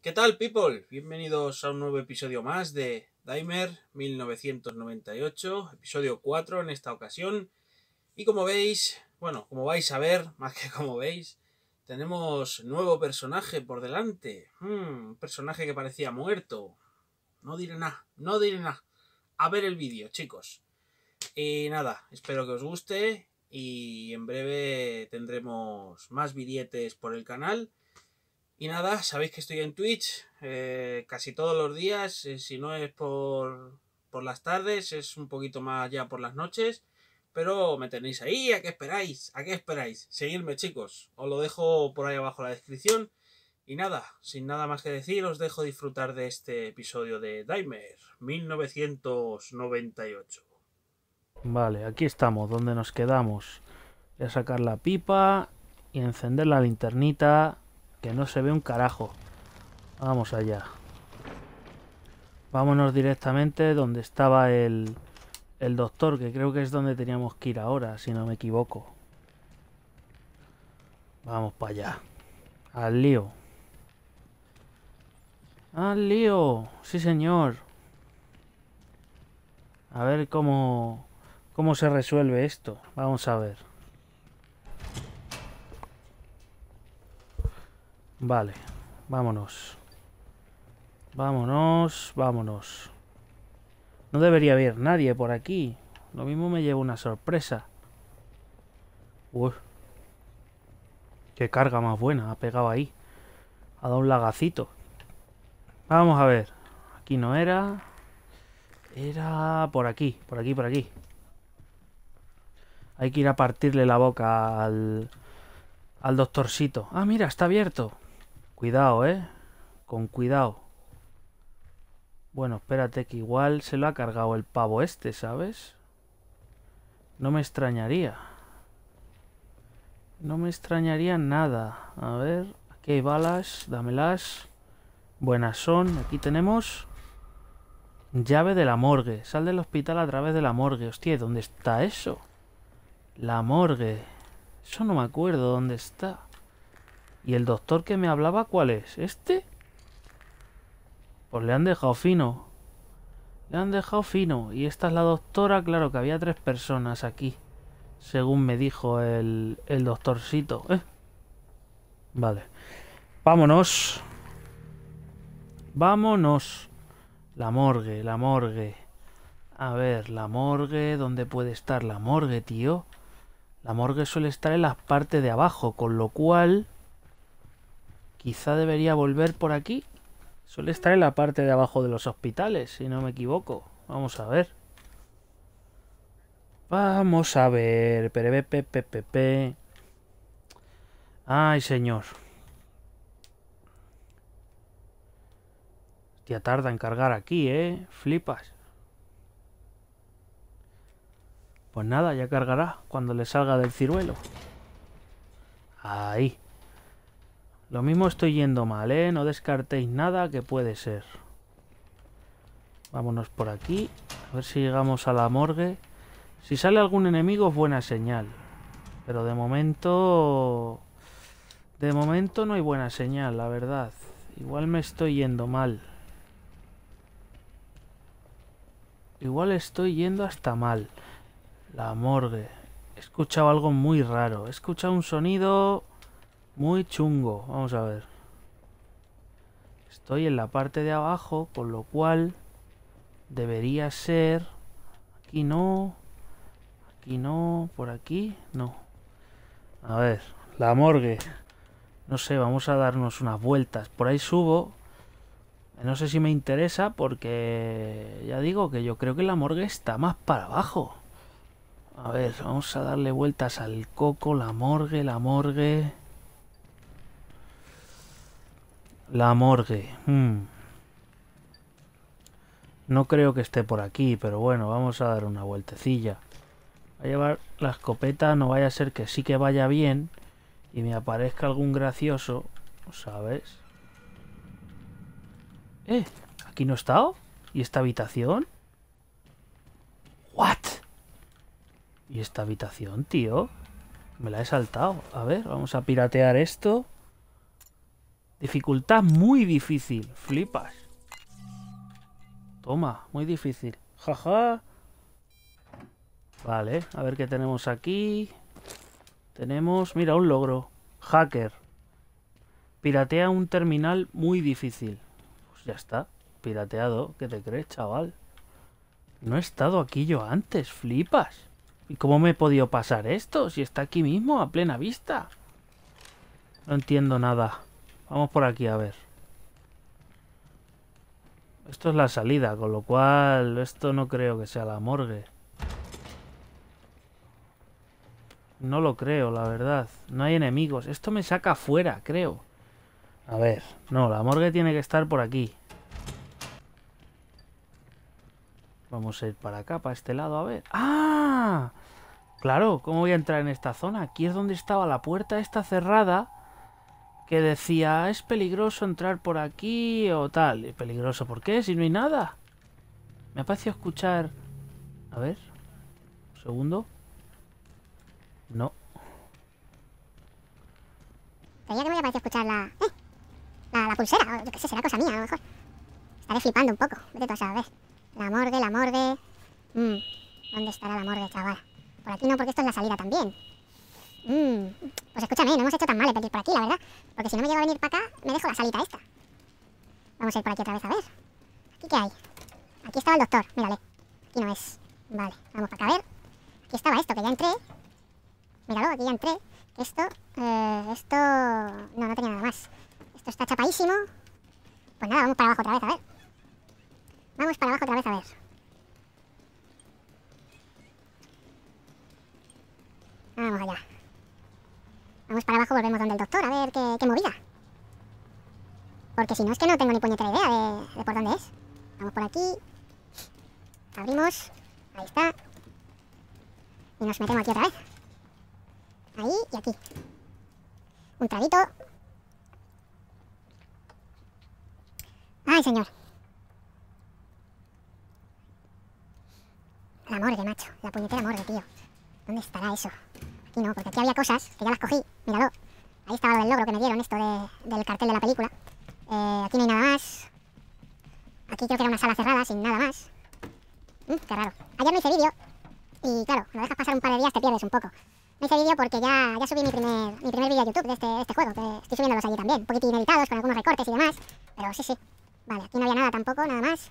¿Qué tal, people? Bienvenidos a un nuevo episodio más de Daimer 1998, episodio 4 en esta ocasión. Y como veis, bueno, como vais a ver, más que como veis, tenemos nuevo personaje por delante. Hmm, un personaje que parecía muerto. No diré nada, no diré nada. A ver el vídeo, chicos. Y nada, espero que os guste y en breve tendremos más billetes por el canal y nada, sabéis que estoy en Twitch eh, casi todos los días, eh, si no es por, las tardes, es un poquito más ya por las noches. Pero me tenéis ahí, ¿a qué esperáis? ¿A qué esperáis? Seguidme chicos, os lo dejo por ahí abajo en la descripción. Y nada, sin nada más que decir, os dejo disfrutar de este episodio de Daimer 1998. Vale, aquí estamos, donde nos quedamos. Voy a sacar la pipa y encender la linternita que no se ve un carajo. Vamos allá. Vámonos directamente donde estaba el, el doctor, que creo que es donde teníamos que ir ahora, si no me equivoco. Vamos para allá. Al lío. Al lío. Sí, señor. A ver cómo, cómo se resuelve esto. Vamos a ver. Vale, vámonos. Vámonos, vámonos. No debería haber nadie por aquí. Lo mismo me lleva una sorpresa. Uf. Qué carga más buena ha pegado ahí. Ha dado un lagacito. Vamos a ver. Aquí no era. Era por aquí, por aquí, por aquí. Hay que ir a partirle la boca al... Al doctorcito. Ah, mira, está abierto. Cuidado, ¿eh? Con cuidado. Bueno, espérate que igual se lo ha cargado el pavo este, ¿sabes? No me extrañaría. No me extrañaría nada. A ver, aquí hay balas, dámelas. Buenas son. Aquí tenemos... Llave de la morgue. Sal del hospital a través de la morgue. Hostia, ¿dónde está eso? La morgue. Eso no me acuerdo dónde está. ¿Y el doctor que me hablaba cuál es? ¿Este? Pues le han dejado fino. Le han dejado fino. Y esta es la doctora. Claro que había tres personas aquí. Según me dijo el, el doctorcito. ¿Eh? Vale. Vámonos. Vámonos. La morgue, la morgue. A ver, la morgue. ¿Dónde puede estar la morgue, tío? La morgue suele estar en la parte de abajo. Con lo cual... Quizá debería volver por aquí. Suele estar en la parte de abajo de los hospitales, si no me equivoco. Vamos a ver. Vamos a ver. pepe Ay, señor. Ya tarda en cargar aquí, ¿eh? Flipas. Pues nada, ya cargará cuando le salga del ciruelo. Ahí. Lo mismo estoy yendo mal, ¿eh? No descartéis nada que puede ser. Vámonos por aquí. A ver si llegamos a la morgue. Si sale algún enemigo es buena señal. Pero de momento... De momento no hay buena señal, la verdad. Igual me estoy yendo mal. Igual estoy yendo hasta mal. La morgue. He escuchado algo muy raro. He escuchado un sonido... Muy chungo. Vamos a ver. Estoy en la parte de abajo, con lo cual debería ser... Aquí no. Aquí no. Por aquí no. A ver, la morgue. No sé, vamos a darnos unas vueltas. Por ahí subo. No sé si me interesa porque ya digo que yo creo que la morgue está más para abajo. A ver, vamos a darle vueltas al coco, la morgue, la morgue. La morgue. Hmm. No creo que esté por aquí, pero bueno, vamos a dar una vueltecilla. a llevar la escopeta, no vaya a ser que sí que vaya bien y me aparezca algún gracioso, ¿sabes? Eh, ¿aquí no he estado? ¿Y esta habitación? ¿What? ¿Y esta habitación, tío? Me la he saltado. A ver, vamos a piratear esto. Dificultad muy difícil. Flipas. Toma, muy difícil. Jaja. Vale, a ver qué tenemos aquí. Tenemos, mira, un logro. Hacker. Piratea un terminal muy difícil. Pues ya está. Pirateado. ¿Qué te crees, chaval? No he estado aquí yo antes. Flipas. ¿Y cómo me he podido pasar esto? Si está aquí mismo, a plena vista. No entiendo nada. Vamos por aquí, a ver. Esto es la salida, con lo cual esto no creo que sea la morgue. No lo creo, la verdad. No hay enemigos. Esto me saca fuera, creo. A ver. No, la morgue tiene que estar por aquí. Vamos a ir para acá, para este lado, a ver. ¡Ah! Claro, ¿cómo voy a entrar en esta zona? Aquí es donde estaba la puerta Está cerrada que decía, es peligroso entrar por aquí o tal. ¿Es peligroso por qué? Si no hay nada. Me parecido escuchar... A ver. Un segundo. No. Pero que me había parecido escuchar la... ¿eh? La, pulsera, o yo qué sé, será cosa mía a lo mejor. Estaré flipando un poco, vete tú a ver, La morde, la morde... Mm, ¿Dónde estará la morde, chaval? Por aquí no, porque esto es la salida también. Mm. pues escúchame, no hemos hecho tan mal el venir por aquí, la verdad. Porque si no me llego a venir para acá, me dejo la salita esta. Vamos a ir por aquí otra vez a ver. ¿Aquí qué hay? Aquí estaba el doctor, mírale. Aquí no es. Vale, vamos para acá a ver. Aquí estaba esto, que ya entré. Míralo, aquí ya entré. Esto, eh, esto... No, no tenía nada más. Esto está chapadísimo. Pues nada, vamos para abajo otra vez, a ver. Vamos para abajo otra vez, a ver. Vamos allá. Vamos para abajo, volvemos donde el doctor, a ver qué, qué movida. Porque si no, es que no tengo ni puñetera idea de, por dónde es. Vamos por aquí. Abrimos. Ahí está. Y nos metemos aquí otra vez. Ahí y aquí. Un traguito. Ay, señor. La morgue, macho. La puñetera morgue, tío. ¿Dónde estará eso? no, porque aquí había cosas que ya las cogí, míralo. Ahí estaba lo del logro que me dieron, esto del cartel de la película. Eh, aquí no hay nada más. Aquí creo que era una sala cerrada, sin nada más. Mm, qué raro. Ayer me hice vídeo y claro, lo dejas pasar un par de días, te pierdes un poco. Me hice vídeo porque ya, ya subí mi primer, mi primer vídeo a YouTube de este, este juego, que estoy subiéndolos allí también. Un poquito editados, con algunos recortes y demás. Pero sí, sí. Vale, aquí no había nada tampoco, nada más. Sí,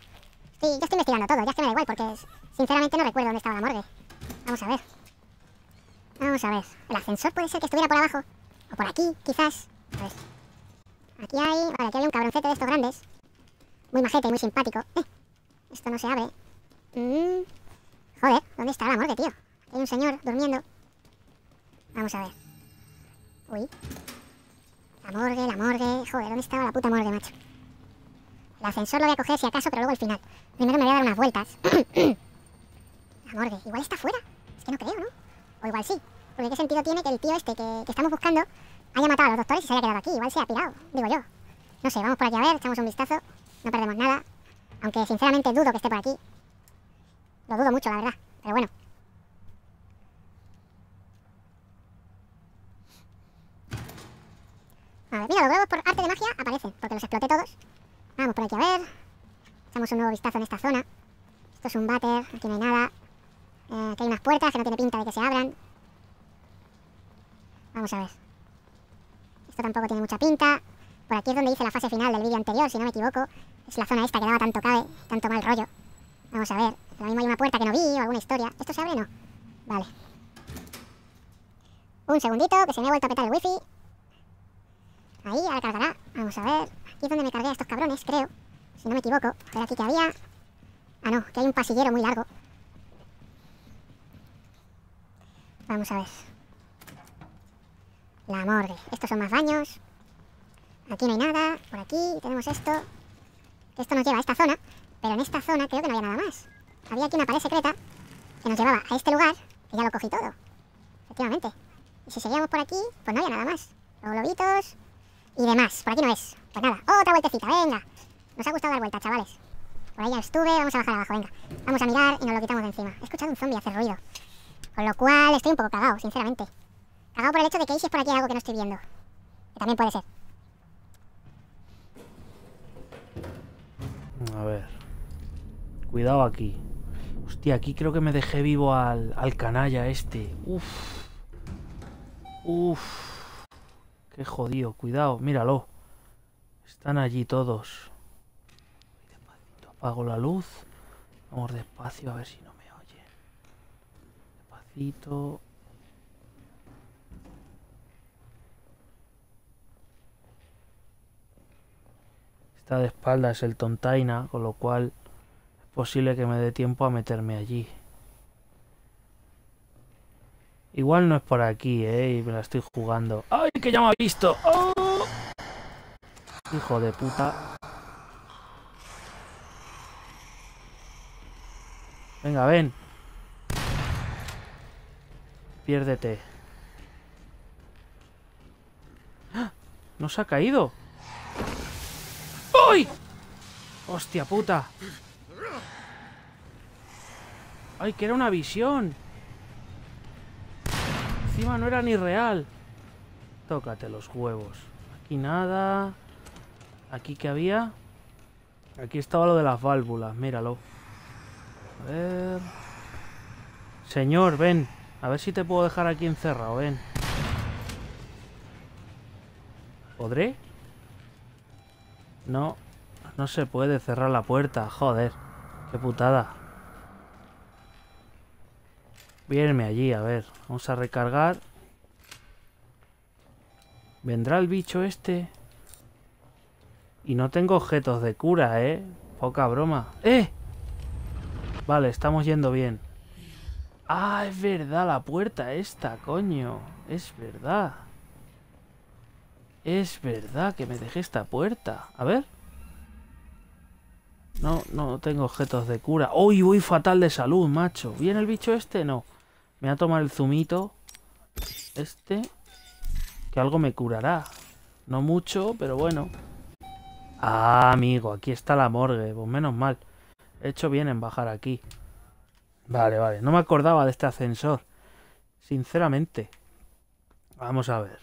yo estoy investigando todo, ya es que me da igual, porque sinceramente no recuerdo dónde estaba la morgue. Vamos a ver. Vamos a ver. El ascensor puede ser que estuviera por abajo. O por aquí, quizás. A Aquí hay... Vale, aquí hay un cabroncete de estos grandes. Muy majete y muy simpático. Eh, esto no se abre. Mm. Joder, ¿dónde está la morgue, tío? hay un señor durmiendo. Vamos a ver. Uy. La morgue, la morgue. Joder, ¿dónde estaba la puta morgue, macho? El ascensor lo voy a coger si acaso, pero luego al final. Primero me voy a dar unas vueltas. la morgue. Igual está fuera. Es que no creo, ¿no? O igual sí. Porque qué sentido tiene que el tío este que, estamos buscando haya matado a los doctores y se haya quedado aquí. Igual se ha pirado, digo yo. No sé, vamos por aquí a ver, echamos un vistazo. No perdemos nada. Aunque sinceramente dudo que esté por aquí. Lo dudo mucho, la verdad. Pero bueno. A ver, mira, los huevos por arte de magia aparecen, porque los exploté todos. Vamos por aquí a ver. Echamos un nuevo vistazo en esta zona. Esto es un váter, aquí no hay nada. Eh, que hay unas puertas que no tiene pinta de que se abran. Vamos a ver. Esto tampoco tiene mucha pinta. Por aquí es donde hice la fase final del vídeo anterior, si no me equivoco. Es la zona esta que daba tanto cabe, tanto mal rollo. Vamos a ver. Lo mismo hay una puerta que no vi o alguna historia. ¿Esto se abre o no? Vale. Un segundito, que se me ha vuelto a petar el wifi. Ahí, ahora cargará. Vamos a ver. Aquí es donde me cargué a estos cabrones, creo. Si no me equivoco. Pero aquí que había... Ah, no, que hay un pasillero muy largo. Vamos a ver. La morgue. Estos son más baños. Aquí no hay nada. Por aquí tenemos esto. Esto nos lleva a esta zona. Pero en esta zona creo que no había nada más. Había aquí una pared secreta que nos llevaba a este lugar. Y ya lo cogí todo. Efectivamente. Y si seguíamos por aquí, pues no había nada más. Los globitos y demás. Por aquí no es. Pues nada, otra vueltecita, venga. Nos ha gustado dar vueltas, chavales. Por ahí ya estuve, vamos a bajar abajo, venga. Vamos a mirar y nos lo quitamos de encima. He escuchado un zombie hacer ruido. Con lo cual estoy un poco cagado, sinceramente. Cagado por el hecho de que es por aquí algo que no estoy viendo. Que también puede ser. A ver. Cuidado aquí. Hostia, aquí creo que me dejé vivo al, al canalla este. Uff Uf. Qué jodido. Cuidado, míralo. Están allí todos. Apago la luz. Vamos despacio a ver si esta está de espaldas el Tontaina, con lo cual es posible que me dé tiempo a meterme allí. Igual no es por aquí, ¿eh? Y me la estoy jugando. ¡Ay, que ya me ha visto! ¡Oh! Hijo de puta. Venga, ven. Piérdete. ¿No se ha caído! ¡Uy! ¡Hostia puta! ¡Ay, que era una visión! Encima no era ni real. Tócate los huevos. Aquí nada. Aquí que había. Aquí estaba lo de las válvulas, míralo. A ver. Señor, ven. A ver si te puedo dejar aquí encerrado, ven. ¿Podré? No, no se puede cerrar la puerta, joder. Qué putada. Vierme allí, a ver. Vamos a recargar. Vendrá el bicho este. Y no tengo objetos de cura, ¿eh? Poca broma. ¡Eh! Vale, estamos yendo bien. Ah, es verdad, la puerta esta, coño. Es verdad. Es verdad que me dejé esta puerta. A ver. No, no tengo objetos de cura. ¡Uy, voy fatal de salud, macho! ¿Viene el bicho este? No. Me voy a tomar el zumito. Este. Que algo me curará. No mucho, pero bueno. Ah, amigo, aquí está la morgue. Pues menos mal. He hecho bien en bajar aquí. Vale, vale. No me acordaba de este ascensor. Sinceramente. Vamos a ver.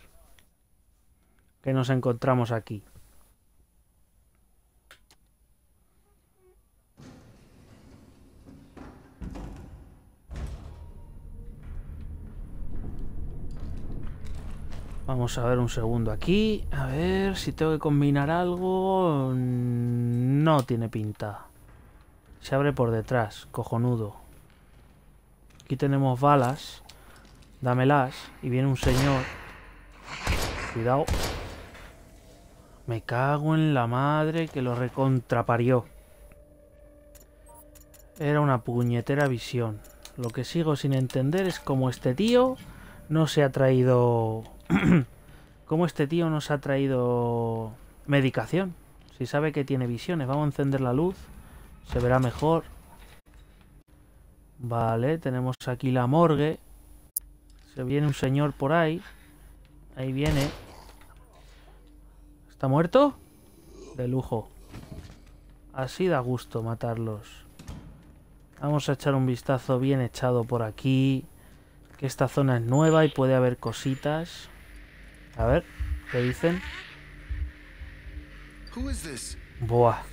¿Qué nos encontramos aquí? Vamos a ver un segundo aquí. A ver si tengo que combinar algo. No tiene pinta. Se abre por detrás, cojonudo. Aquí tenemos balas. Dámelas. Y viene un señor. Cuidado. Me cago en la madre que lo recontraparió. Era una puñetera visión. Lo que sigo sin entender es cómo este tío no se ha traído... cómo este tío no se ha traído medicación. Si sabe que tiene visiones. Vamos a encender la luz. Se verá mejor. Vale, tenemos aquí la morgue. Se viene un señor por ahí. Ahí viene. ¿Está muerto? De lujo. Así da gusto matarlos. Vamos a echar un vistazo bien echado por aquí. Que esta zona es nueva y puede haber cositas. A ver, ¿qué dicen? Buah.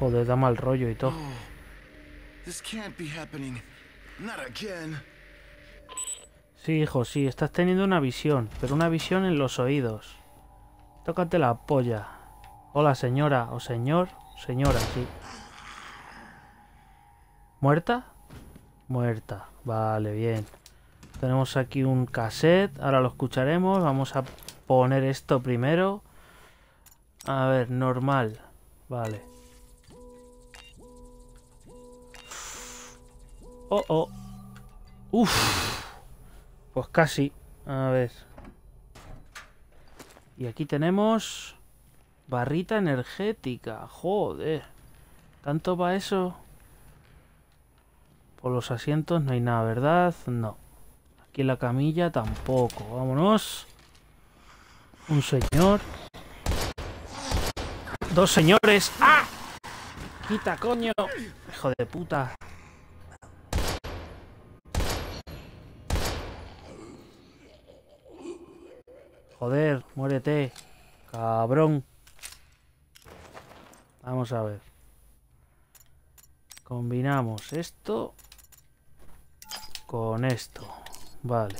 Joder, da mal rollo y todo. Oh, sí, hijo, sí, estás teniendo una visión, pero una visión en los oídos. Tócate la polla. Hola, señora, o señor, señora, sí. ¿Muerta? Muerta, vale, bien. Tenemos aquí un cassette, ahora lo escucharemos, vamos a poner esto primero. A ver, normal, vale. Oh, oh. Pues casi. A ver. Y aquí tenemos... Barrita energética. Joder. ¿Tanto va eso? Por los asientos no hay nada, ¿verdad? No. Aquí en la camilla tampoco. Vámonos. Un señor. Dos señores. ¡Ah! Quita, coño. Hijo de puta. Joder, muérete. Cabrón. Vamos a ver. Combinamos esto con esto. Vale.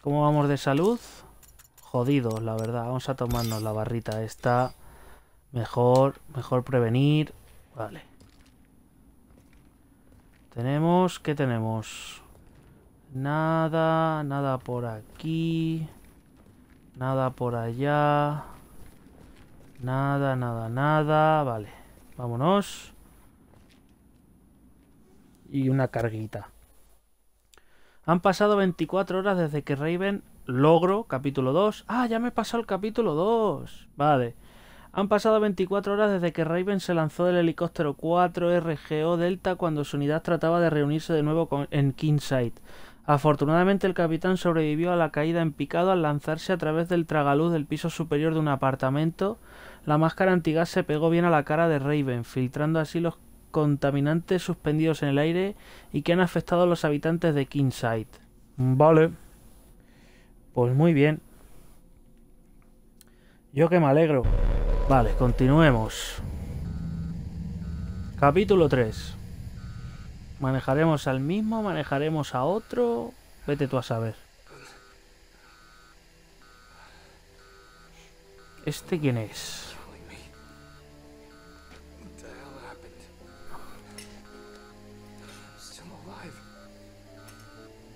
¿Cómo vamos de salud? Jodidos, la verdad. Vamos a tomarnos la barrita esta. Mejor, mejor prevenir. Vale. Tenemos, ¿qué tenemos? Nada, nada por aquí. Nada por allá. Nada, nada, nada. Vale, vámonos. Y una carguita. Han pasado 24 horas desde que Raven logro capítulo 2. Ah, ya me pasó el capítulo 2. Vale. Han pasado 24 horas desde que Raven se lanzó del helicóptero 4 RGO Delta cuando su unidad trataba de reunirse de nuevo en Kingside. Afortunadamente el capitán sobrevivió a la caída en picado al lanzarse a través del tragaluz del piso superior de un apartamento. La máscara antigas se pegó bien a la cara de Raven, filtrando así los contaminantes suspendidos en el aire y que han afectado a los habitantes de Kingside. Vale. Pues muy bien. Yo que me alegro. Vale, continuemos. Capítulo 3. ¿Manejaremos al mismo? ¿Manejaremos a otro? Vete tú a saber. ¿Este quién es?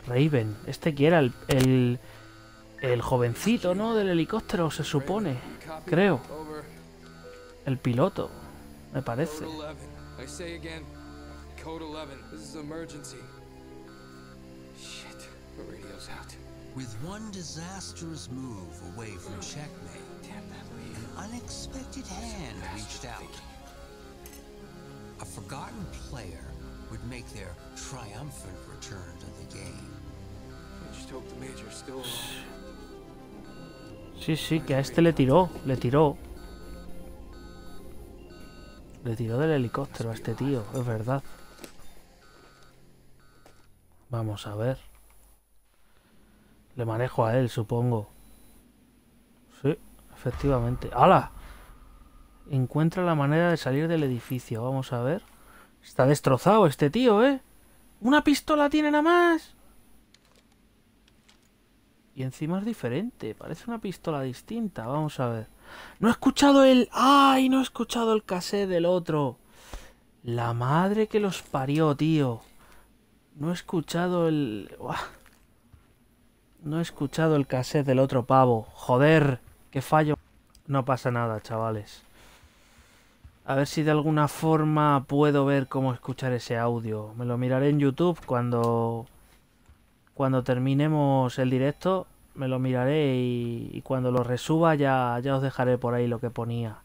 Raven. Este que era el, el, el, jovencito, ¿no? Del helicóptero, se supone. Creo. El piloto, me parece. Code 11. This is emergency. Shit, the radio's out. With one disastrous move away from checkmate, an unexpected hand reached out. A forgotten player would make their triumphant return to the game. I just hope the still Sí, sí, que a este le tiró, le tiró. Le tiró del helicóptero a este tío, es verdad. Vamos a ver. Le manejo a él, supongo. Sí, efectivamente. ¡Hala! Encuentra la manera de salir del edificio. Vamos a ver. Está destrozado este tío, ¿eh? ¡Una pistola tiene nada más! Y encima es diferente. Parece una pistola distinta. Vamos a ver. No he escuchado el... ¡Ay! No he escuchado el cassé del otro. La madre que los parió, tío. No he escuchado el... No he escuchado el cassette del otro pavo. Joder, qué fallo. No pasa nada, chavales. A ver si de alguna forma puedo ver cómo escuchar ese audio. Me lo miraré en YouTube cuando... Cuando terminemos el directo, me lo miraré y, y cuando lo resuba ya, ya os dejaré por ahí lo que ponía.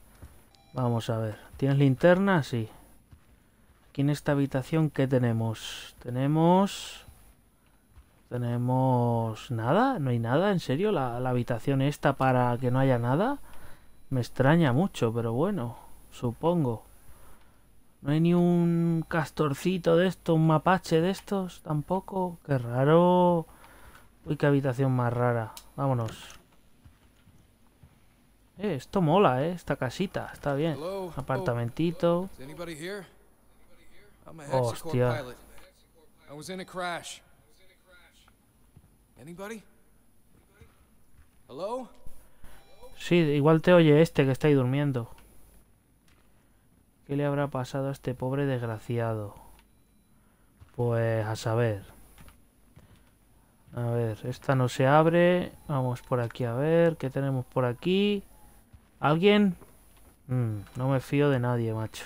Vamos a ver. ¿Tienes linterna? Sí. Aquí en esta habitación, ¿qué tenemos? Tenemos... Tenemos... ¿Nada? ¿No hay nada? ¿En serio? ¿La, habitación esta para que no haya nada? Me extraña mucho, pero bueno, supongo. No hay ni un castorcito de estos, un mapache de estos tampoco. Qué raro. Uy, qué habitación más rara. Vámonos. Eh, esto mola, eh, esta casita. Está bien. apartamentito. Oh, I'm Sí, igual te oye este que está ahí durmiendo. ¿Qué le habrá pasado a este pobre desgraciado? Pues a saber. A ver, esta no se abre. Vamos por aquí a ver. ¿Qué tenemos por aquí? ¿Alguien? Mm, no me fío de nadie, macho.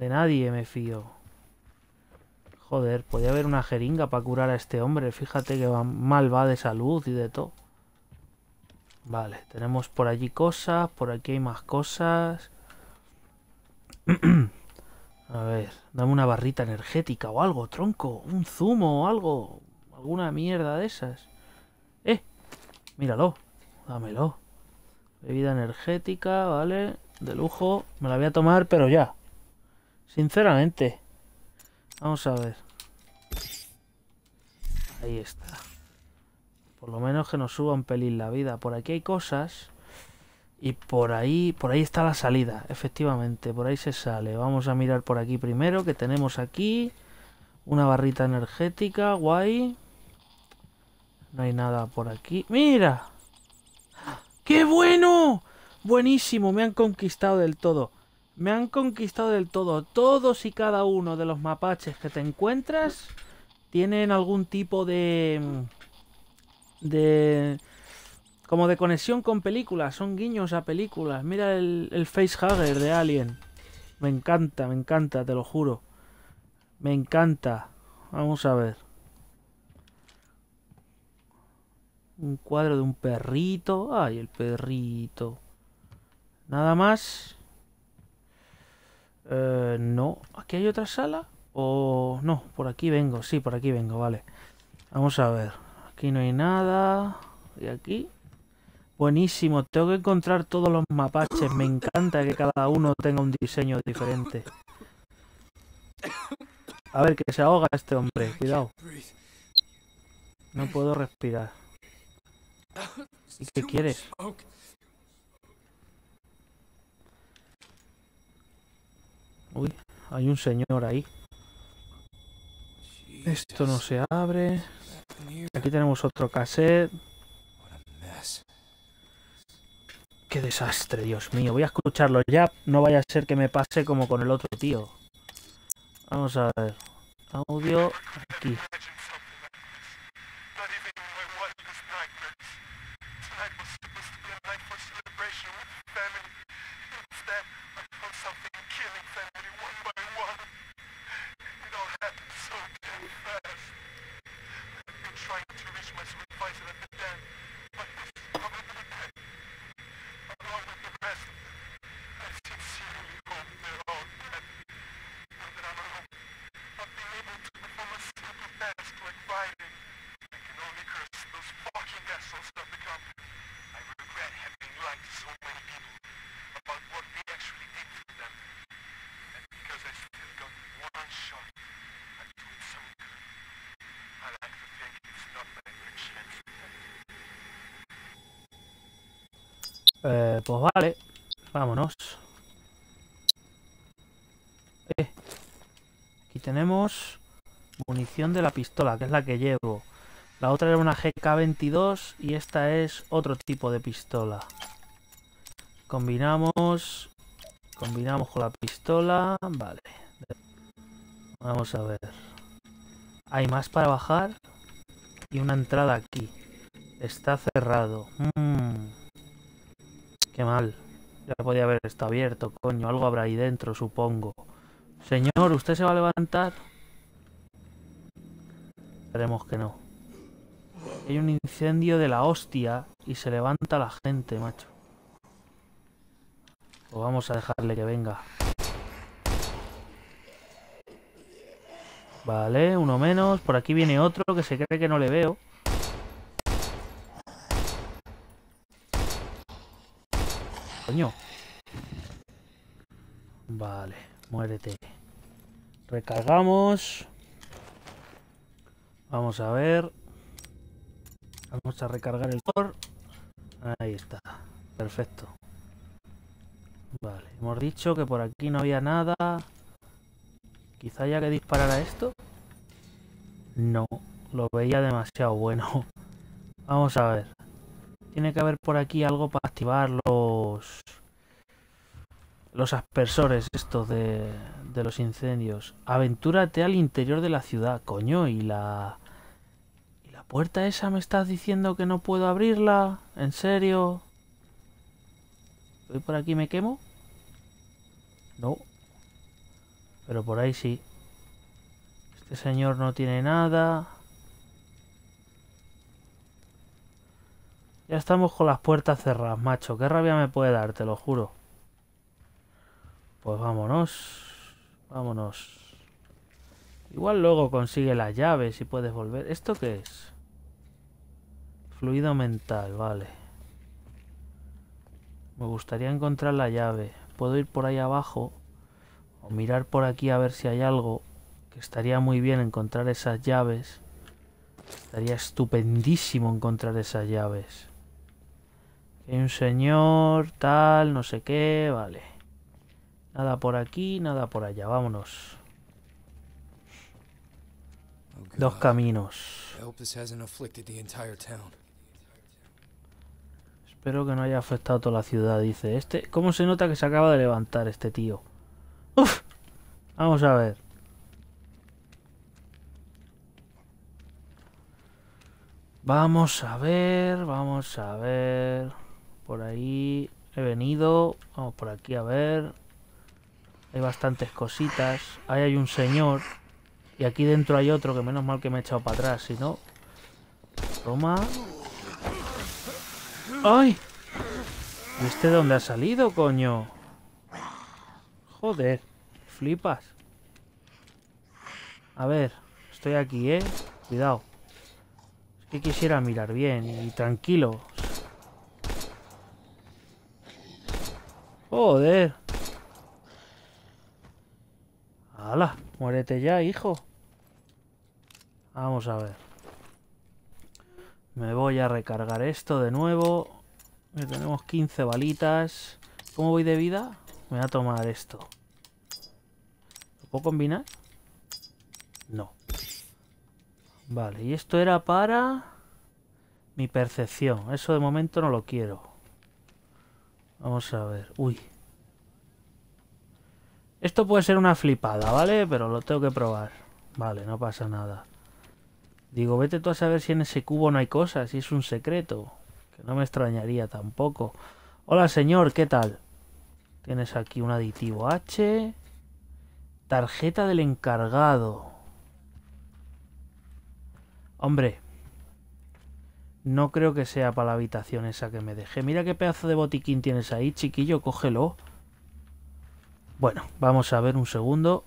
De nadie me fío. Joder, podía haber una jeringa para curar a este hombre. Fíjate que mal va de salud y de todo. Vale, tenemos por allí cosas, por aquí hay más cosas. a ver, dame una barrita energética o algo, tronco. Un zumo o algo. Alguna mierda de esas. ¡Eh! Míralo. Dámelo. Bebida energética, ¿vale? De lujo. Me la voy a tomar, pero ya. Sinceramente. Vamos a ver. Ahí está. Por lo menos que nos suba un pelín la vida. Por aquí hay cosas. Y por ahí, por ahí está la salida, efectivamente, por ahí se sale. Vamos a mirar por aquí primero, que tenemos aquí una barrita energética, guay. No hay nada por aquí. ¡Mira! ¡Qué bueno! Buenísimo, me han conquistado del todo. Me han conquistado del todo. Todos y cada uno de los mapaches que te encuentras tienen algún tipo de... de... como de conexión con películas. Son guiños a películas. Mira el, el facehugger de Alien. Me encanta, me encanta, te lo juro. Me encanta. Vamos a ver. Un cuadro de un perrito. Ay, el perrito. Nada más. Eh, no, ¿aquí hay otra sala? O no, por aquí vengo, sí, por aquí vengo, vale. Vamos a ver, aquí no hay nada. Y aquí. Buenísimo, tengo que encontrar todos los mapaches. Me encanta que cada uno tenga un diseño diferente. A ver, que se ahoga este hombre, cuidado. No puedo respirar. ¿Y qué quieres? Uy, hay un señor ahí. Esto no se abre. Aquí tenemos otro cassette. Qué desastre, Dios mío. Voy a escucharlo ya. No vaya a ser que me pase como con el otro tío. Vamos a ver. Audio aquí. celebration with family. Instead, I found something killing family one by one. It all happened so damn fast. I've been trying to reach my supervisor at the dam, but this is probably dead. Along with the rest, I sincerely hope they're all dead. Now that I'm at home, I've been able to perform a simple task like riding. I can only curse those fucking assholes Eh, pues vale, vámonos. Eh, aquí tenemos munición de la pistola, que es la que llevo. La otra era una GK22 y esta es otro tipo de pistola. Combinamos... Combinamos con la pistola... Vale. Vamos a ver. Hay más para bajar y una entrada aquí. Está cerrado. Mmm. Qué mal. Ya podía haber estado abierto, coño. Algo habrá ahí dentro, supongo. Señor, ¿usted se va a levantar? Esperemos que no. Hay un incendio de la hostia y se levanta la gente, macho. O pues vamos a dejarle que venga. Vale, uno menos. Por aquí viene otro que se cree que no le veo. Vale, muérete. Recargamos. Vamos a ver. Vamos a recargar el tor. Ahí está. Perfecto. Vale, hemos dicho que por aquí no había nada. Quizá haya que disparar a esto. No, lo veía demasiado bueno. Vamos a ver. Tiene que haber por aquí algo para activarlo los aspersores estos de, los incendios. Aventúrate al interior de la ciudad, coño, y la y la puerta esa me estás diciendo que no puedo abrirla, ¿en serio? ¿Voy por aquí me quemo? No. Pero por ahí sí. Este señor no tiene nada. Ya estamos con las puertas cerradas, macho. Qué rabia me puede dar, te lo juro. Pues vámonos. Vámonos. Igual luego consigue las llaves y puedes volver. ¿Esto qué es? Fluido mental, vale. Me gustaría encontrar la llave. Puedo ir por ahí abajo o mirar por aquí a ver si hay algo. Que estaría muy bien encontrar esas llaves. Estaría estupendísimo encontrar esas llaves un señor, tal, no sé qué, vale. Nada por aquí, nada por allá, vámonos. Oh, Dos caminos. Espero que no haya afectado toda la ciudad, dice este. ¿Cómo se nota que se acaba de levantar este tío? ¡Uf! Vamos a ver. Vamos a ver, vamos a ver. Por ahí he venido. Vamos por aquí a ver. Hay bastantes cositas. Ahí hay un señor. Y aquí dentro hay otro que menos mal que me he echado para atrás. Si no... Toma. ¡Ay! ¿Y este dónde ha salido, coño? Joder. Flipas. A ver. Estoy aquí, ¿eh? Cuidado. Es que quisiera mirar bien y tranquilo. Joder. ¡Hala! Muérete ya, hijo. Vamos a ver. Me voy a recargar esto de nuevo. Tenemos 15 balitas. ¿Cómo voy de vida? Me voy a tomar esto. ¿Lo puedo combinar? No. Vale, y esto era para mi percepción. Eso de momento no lo quiero. Vamos a ver. Uy. Esto puede ser una flipada, ¿vale? Pero lo tengo que probar. Vale, no pasa nada. Digo, vete tú a saber si en ese cubo no hay cosas, si es un secreto. Que no me extrañaría tampoco. Hola, señor, ¿qué tal? Tienes aquí un aditivo H. Tarjeta del encargado. Hombre, no creo que sea para la habitación esa que me dejé. Mira qué pedazo de botiquín tienes ahí, chiquillo, cógelo. Bueno, vamos a ver un segundo.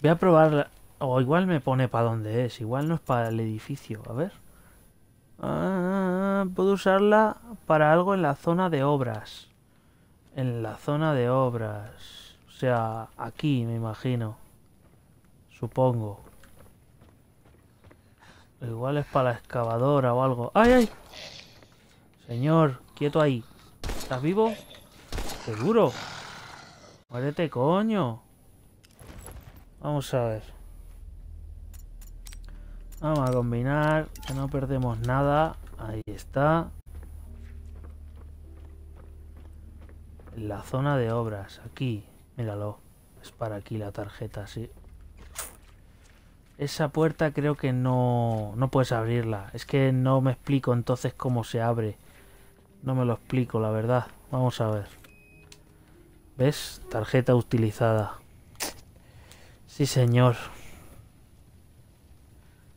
Voy a probarla O igual me pone para dónde es. Igual no es para el edificio. A ver. Ah, puedo usarla para algo en la zona de obras. En la zona de obras. O sea, aquí me imagino. Supongo. Igual es para la excavadora o algo. ¡Ay, ay! Señor, quieto ahí. ¿Estás vivo? Seguro. Muérete, coño. Vamos a ver. Vamos a combinar, que no perdemos nada. Ahí está. La zona de obras, aquí. Míralo. Es para aquí la tarjeta, sí esa puerta creo que no, no puedes abrirla. Es que no me explico entonces cómo se abre. No me lo explico, la verdad. Vamos a ver. ¿Ves? Tarjeta utilizada. Sí, señor.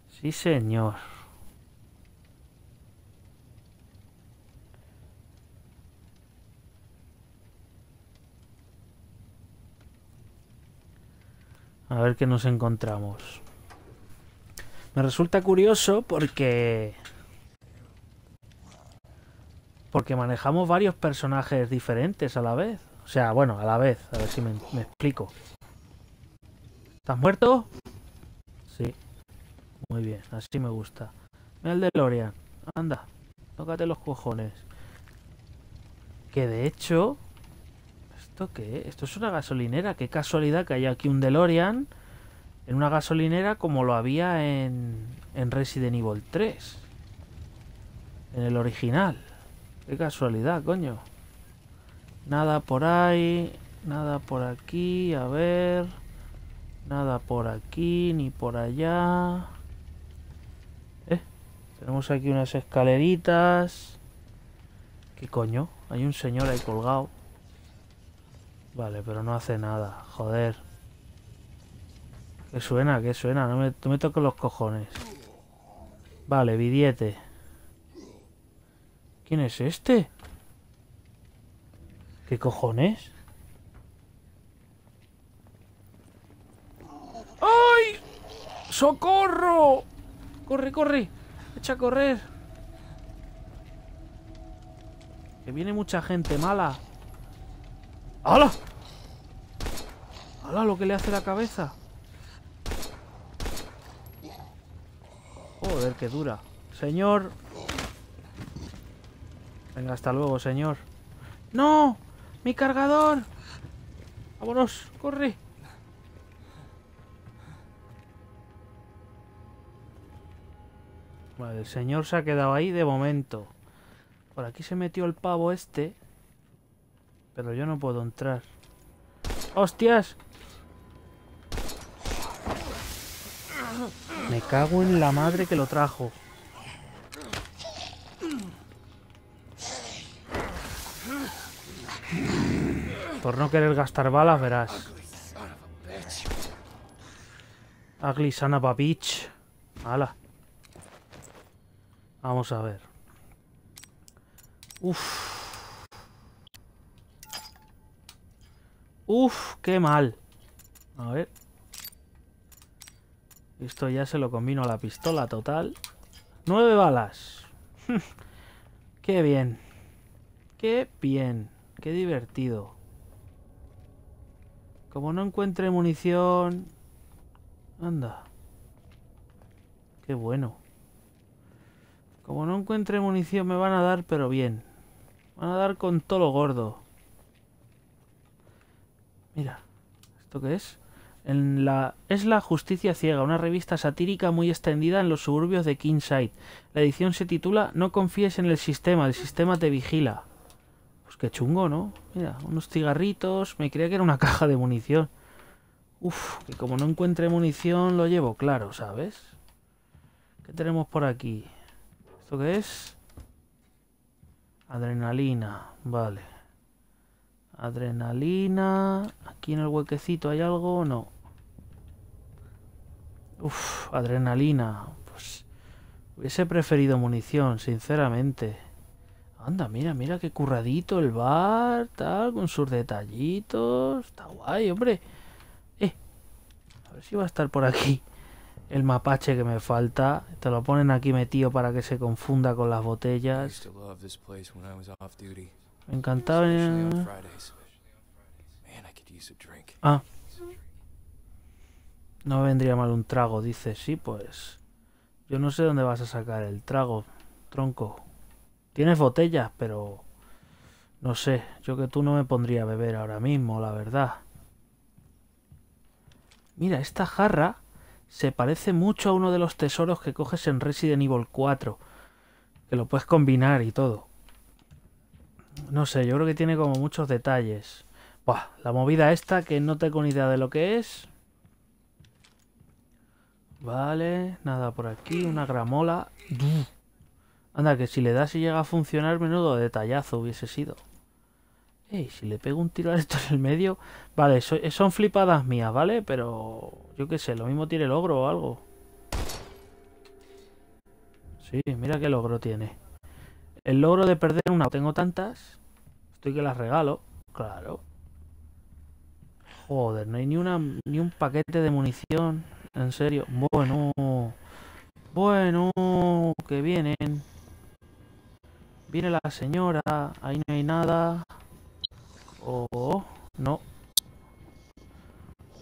Sí, señor. A ver qué nos encontramos. Me resulta curioso porque... Porque manejamos varios personajes diferentes a la vez. O sea, bueno, a la vez. A ver si me, explico. ¿Estás muerto? Sí. Muy bien, así me gusta. Mira el DeLorean. Anda, tócate los cojones. Que de hecho... ¿Esto qué? Esto es una gasolinera. Qué casualidad que haya aquí un DeLorean en una gasolinera como lo había en, Resident Evil 3. En el original. Qué casualidad, coño. Nada por ahí, nada por aquí, a ver. Nada por aquí, ni por allá. Eh, tenemos aquí unas escaleritas. ¿Qué coño? Hay un señor ahí colgado. Vale, pero no hace nada, joder. Que suena, que suena. No me, no los cojones. Vale, billete. ¿Quién es este? ¿Qué cojones? ¡Ay! ¡Socorro! ¡Corre, corre! ¡Echa a correr! Que viene mucha gente mala. ¡Hala! ¡Hala lo que le hace la cabeza! Joder, qué dura. Señor. Venga, hasta luego, señor. ¡No! ¡Mi cargador! ¡Vámonos! ¡Corre! Vale, el señor se ha quedado ahí de momento. Por aquí se metió el pavo este. Pero yo no puedo entrar. ¡Hostias! cago en la madre que lo trajo. Por no querer gastar balas, verás. Ugly son Vamos a ver. Uf. Uf, qué mal. A ver. Esto ya se lo combino a la pistola total. Nueve balas. Qué bien. Qué bien. Qué divertido. Como no encuentre munición... Anda. Qué bueno. Como no encuentre munición me van a dar, pero bien. Van a dar con todo lo gordo. Mira. ¿Esto qué es? en la, es La Justicia Ciega, una revista satírica muy extendida en los suburbios de Kingside. La edición se titula No confíes en el sistema, el sistema te vigila. Pues qué chungo, ¿no? Mira, unos cigarritos, me creía que era una caja de munición. Uf, que como no encuentre munición lo llevo claro, ¿sabes? ¿Qué tenemos por aquí? ¿Esto qué es? Adrenalina, vale. Adrenalina. Aquí en el huequecito hay algo, no. Uf, adrenalina. Pues hubiese preferido munición, sinceramente. Anda, mira, mira qué curradito el bar, tal, con sus detallitos. Está guay, hombre. Eh, a ver si va a estar por aquí el mapache que me falta. Te lo ponen aquí metido para que se confunda con las botellas. Me encantaba. Eh. Ah, no vendría mal un trago, dice. Sí, pues. Yo no sé dónde vas a sacar el trago, tronco. Tienes botellas, pero. No sé, yo que tú no me pondría a beber ahora mismo, la verdad. Mira, esta jarra se parece mucho a uno de los tesoros que coges en Resident Evil 4. Que lo puedes combinar y todo. No sé, yo creo que tiene como muchos detalles. Buah, la movida esta que no tengo ni idea de lo que es. Vale, nada por aquí, una gramola. Anda, que si le das y llega a funcionar, menudo detallazo hubiese sido. Ey, si le pego un tiro a esto en el medio... Vale, son flipadas mías, ¿vale? Pero yo qué sé, lo mismo tiene el ogro o algo. Sí, mira qué logro tiene. El logro de perder una... Tengo tantas. Estoy que las regalo. Claro. Joder, no hay ni, una, ni un paquete de munición. En serio. Bueno. Bueno. Que vienen. Viene la señora. Ahí no hay nada. Oh. No.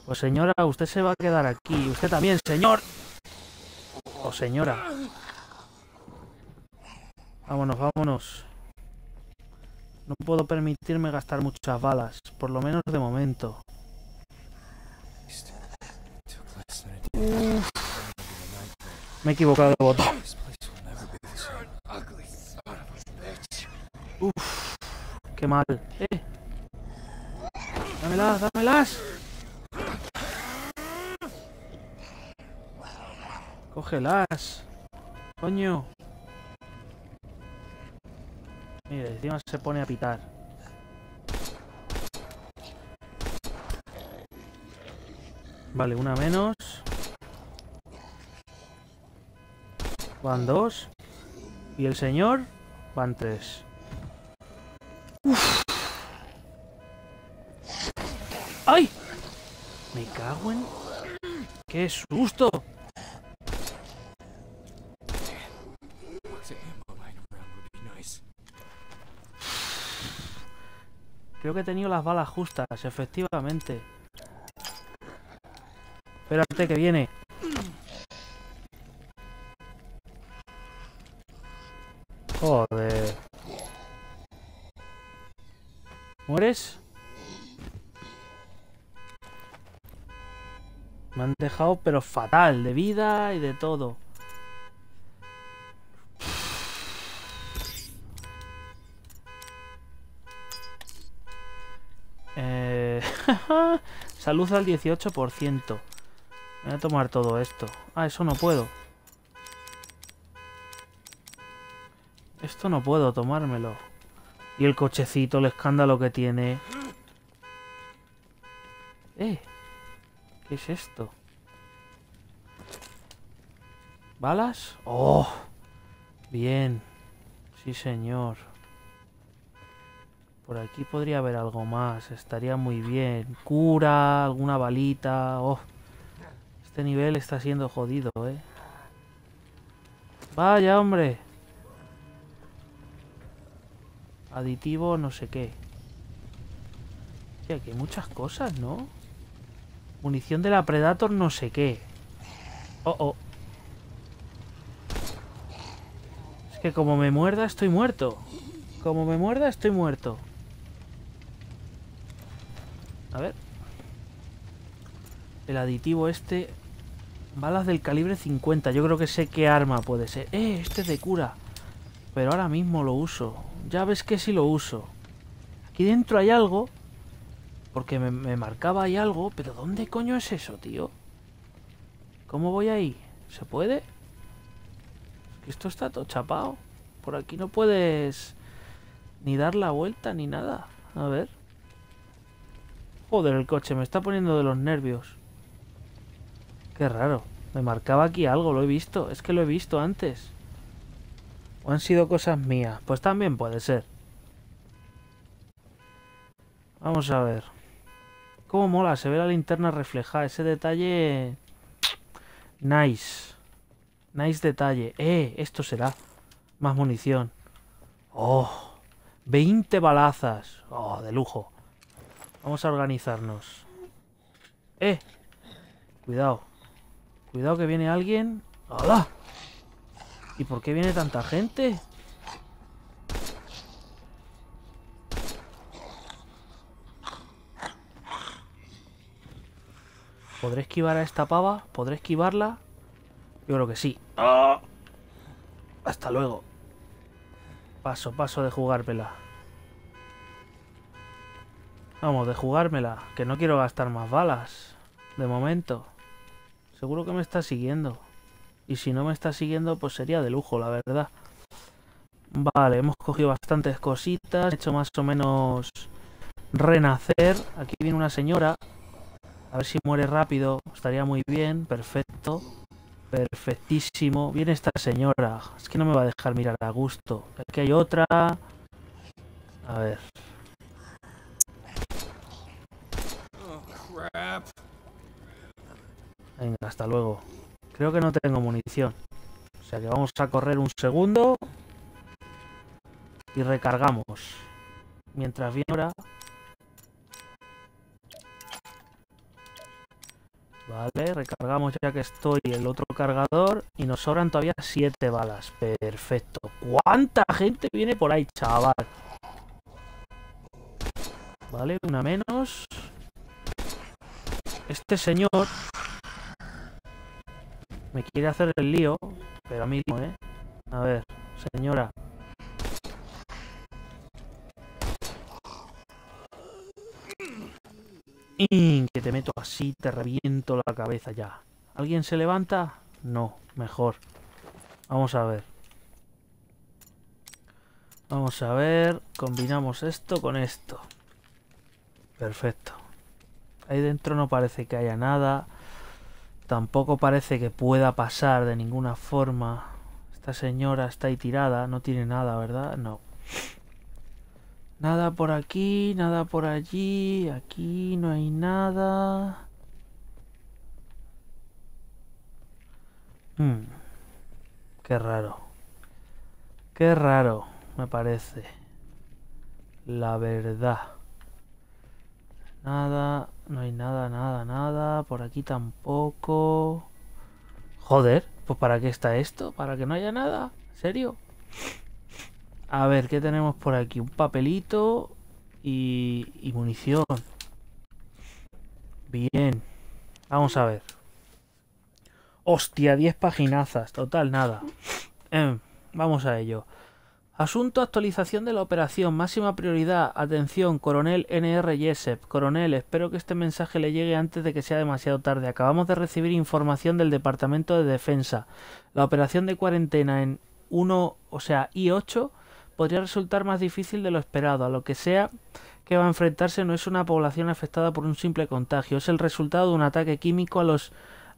Pues señora, usted se va a quedar aquí. Usted también, señor. O oh, señora. Vámonos, vámonos. No puedo permitirme gastar muchas balas, por lo menos de momento. Uf. Me he equivocado de botón. Uf, qué mal. Eh. Dámelas, dámelas. Cógelas. Coño. Mira, encima se pone a pitar. Vale, una menos. Van dos. Y el señor, van tres. Uf. ¡Ay! Me cago en... ¡Qué susto! Creo que he tenido las balas justas, efectivamente. Espérate que viene. Joder. ¿Mueres? Me han dejado pero fatal, de vida y de todo. Eh, salud al 18%. voy a tomar todo esto. Ah, eso no puedo. Esto no puedo tomármelo. Y el cochecito, el escándalo que tiene. Eh. ¿Qué es esto? ¿Balas? ¡Oh! Bien. Sí, señor. Por aquí podría haber algo más. Estaría muy bien. Cura, alguna balita. ¡Oh! Este nivel está siendo jodido, ¿eh? ¡Vaya, hombre! Aditivo, no sé qué. Ya aquí hay muchas cosas, ¿no? Munición de la Predator, no sé qué. Oh, oh. Es que como me muerda, estoy muerto. Como me muerda, estoy muerto. A ver. El aditivo este... Balas del calibre 50. Yo creo que sé qué arma puede ser. ¡Eh! Este es de cura. Pero ahora mismo lo uso. Ya ves que si lo uso. Aquí dentro hay algo. Porque me, marcaba ahí algo. Pero ¿dónde coño es eso, tío? ¿Cómo voy ahí? ¿Se puede? Esto está todo chapado. Por aquí no puedes ni dar la vuelta ni nada. A ver. Joder, el coche me está poniendo de los nervios. Qué raro. Me marcaba aquí algo, lo he visto. Es que lo he visto antes. ¿O han sido cosas mías? Pues también puede ser. Vamos a ver. Cómo mola, se ve la linterna reflejada. Ese detalle... Nice. Nice detalle. Eh, esto será. Más munición. Oh. 20 balazas. Oh, de lujo. Vamos a organizarnos. Eh. Cuidado. Cuidado que viene alguien. ¡Hola! ¿Y por qué viene tanta gente? ¿Podré esquivar a esta pava? ¿Podré esquivarla? Yo creo que sí. Hasta luego. Paso, paso de jugármela. Vamos, de jugármela. Que no quiero gastar más balas. De momento. Seguro que me está siguiendo. Y si no me está siguiendo, pues sería de lujo, la verdad. Vale, hemos cogido bastantes cositas, hecho más o menos renacer. Aquí viene una señora. A ver si muere rápido. Estaría muy bien, perfecto. Perfectísimo. Viene esta señora. Es que no me va a dejar mirar a gusto. Aquí hay otra. A ver. Oh, Venga, hasta luego. Creo que no tengo munición. O sea que vamos a correr un segundo. Y recargamos. Mientras viene ahora... Vale, recargamos ya que estoy el otro cargador y nos sobran todavía siete balas. Perfecto. ¿Cuánta gente viene por ahí, chaval? Vale, una menos. Este señor me quiere hacer el lío, pero a mí mismo, ¿eh? A ver, señora. que te meto así, te reviento la cabeza ya. ¿Alguien se levanta? No, mejor. Vamos a ver. Vamos a ver, combinamos esto con esto. Perfecto. Ahí dentro no parece que haya nada. Tampoco parece que pueda pasar de ninguna forma. Esta señora está ahí tirada, no tiene nada, ¿verdad? No. Nada por aquí, nada por allí, aquí no hay nada. Hmm. Qué raro. Qué raro, me parece. La verdad. Nada, no hay nada, nada, nada. Por aquí tampoco. Joder, pues ¿para qué está esto? ¿Para que no haya nada? ¿En serio? A ver, ¿qué tenemos por aquí? Un papelito y, munición. Bien. Vamos a ver. Hostia, 10 paginazas. Total, nada. Em, vamos a ello. Asunto actualización de la operación. Máxima prioridad. Atención, coronel NR Jessep. Coronel, espero que este mensaje le llegue antes de que sea demasiado tarde. Acabamos de recibir información del Departamento de Defensa. La operación de cuarentena en 1, o sea, I8 podría resultar más difícil de lo esperado. A lo que sea que va a enfrentarse no es una población afectada por un simple contagio, es el resultado de un ataque químico a los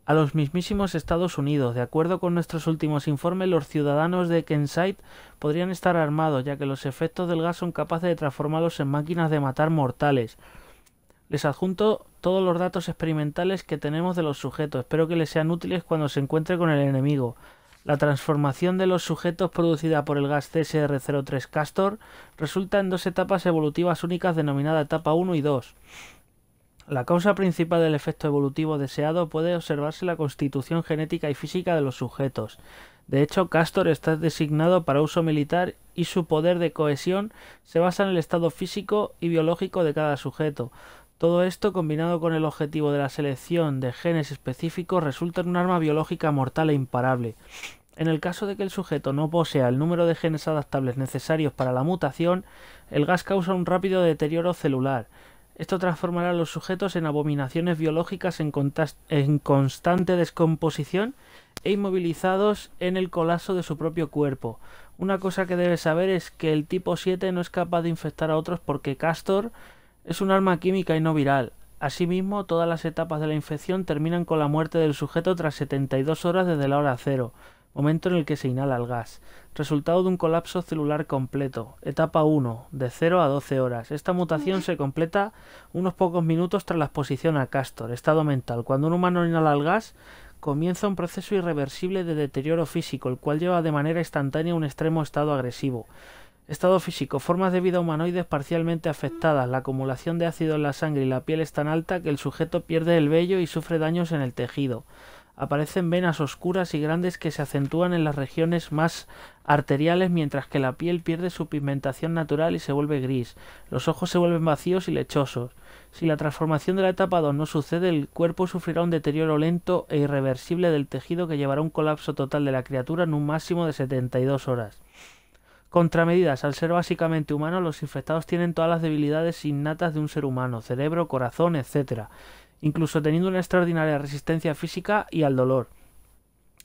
a los mismísimos Estados Unidos. De acuerdo con nuestros últimos informes, los ciudadanos de Kensite podrían estar armados, ya que los efectos del gas son capaces de transformarlos en máquinas de matar mortales. Les adjunto todos los datos experimentales que tenemos de los sujetos. Espero que les sean útiles cuando se encuentre con el enemigo. La transformación de los sujetos producida por el gas CSR-03 Castor resulta en dos etapas evolutivas únicas denominadas etapa 1 y 2. La causa principal del efecto evolutivo deseado puede observarse en la constitución genética y física de los sujetos. De hecho, Castor está designado para uso militar y su poder de cohesión se basa en el estado físico y biológico de cada sujeto. Todo esto, combinado con el objetivo de la selección de genes específicos, resulta en un arma biológica mortal e imparable. En el caso de que el sujeto no posea el número de genes adaptables necesarios para la mutación, el gas causa un rápido deterioro celular. Esto transformará a los sujetos en abominaciones biológicas en, constante descomposición e inmovilizados en el colapso de su propio cuerpo. Una cosa que debes saber es que el tipo 7 no es capaz de infectar a otros porque Castor es un arma química y no viral. Asimismo, todas las etapas de la infección terminan con la muerte del sujeto tras 72 horas desde la hora cero momento en el que se inhala el gas, resultado de un colapso celular completo, etapa 1, de 0 a 12 horas. Esta mutación se completa unos pocos minutos tras la exposición a castor, estado mental. Cuando un humano inhala el gas, comienza un proceso irreversible de deterioro físico, el cual lleva de manera instantánea a un extremo estado agresivo. Estado físico. Formas de vida humanoides parcialmente afectadas. La acumulación de ácido en la sangre y la piel es tan alta que el sujeto pierde el vello y sufre daños en el tejido aparecen venas oscuras y grandes que se acentúan en las regiones más arteriales mientras que la piel pierde su pigmentación natural y se vuelve gris, los ojos se vuelven vacíos y lechosos. Si la transformación de la etapa 2 no sucede, el cuerpo sufrirá un deterioro lento e irreversible del tejido que llevará a un colapso total de la criatura en un máximo de 72 horas. Contramedidas. Al ser básicamente humano, los infectados tienen todas las debilidades innatas de un ser humano, cerebro, corazón, etc incluso teniendo una extraordinaria resistencia física y al dolor.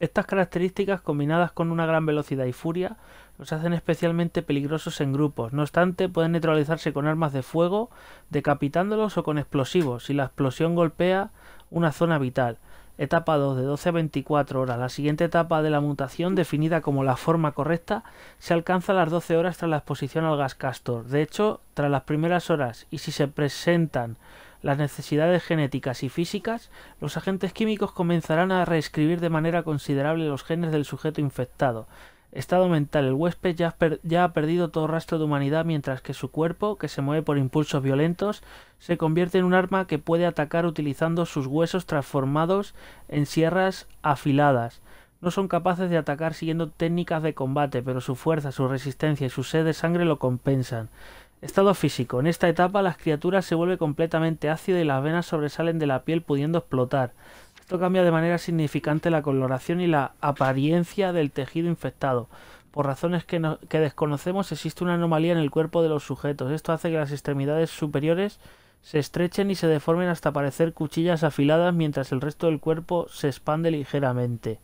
Estas características, combinadas con una gran velocidad y furia, los hacen especialmente peligrosos en grupos. No obstante, pueden neutralizarse con armas de fuego, decapitándolos o con explosivos si la explosión golpea una zona vital. Etapa 2 de 12 a 24 horas. La siguiente etapa de la mutación, definida como la forma correcta, se alcanza a las 12 horas tras la exposición al gas castor. De hecho, tras las primeras horas y si se presentan las necesidades genéticas y físicas, los agentes químicos comenzarán a reescribir de manera considerable los genes del sujeto infectado. Estado mental, el huésped ya, ya ha perdido todo rastro de humanidad mientras que su cuerpo, que se mueve por impulsos violentos, se convierte en un arma que puede atacar utilizando sus huesos transformados en sierras afiladas no son capaces de atacar siguiendo técnicas de combate, pero su fuerza, su resistencia y su sed de sangre lo compensan. Estado físico. En esta etapa las criaturas se vuelve completamente ácida y las venas sobresalen de la piel pudiendo explotar. Esto cambia de manera significante la coloración y la apariencia del tejido infectado. Por razones que, que desconocemos existe una anomalía en el cuerpo de los sujetos. Esto hace que las extremidades superiores se estrechen y se deformen hasta parecer cuchillas afiladas mientras el resto del cuerpo se expande ligeramente.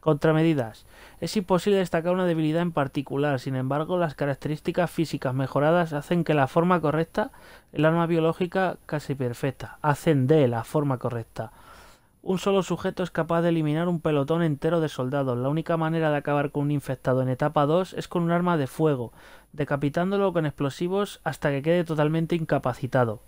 Contramedidas. Es imposible destacar una debilidad en particular, sin embargo las características físicas mejoradas hacen que la forma correcta, el arma biológica casi perfecta, hacen de la forma correcta. Un solo sujeto es capaz de eliminar un pelotón entero de soldados. La única manera de acabar con un infectado en etapa 2 es con un arma de fuego, decapitándolo con explosivos hasta que quede totalmente incapacitado.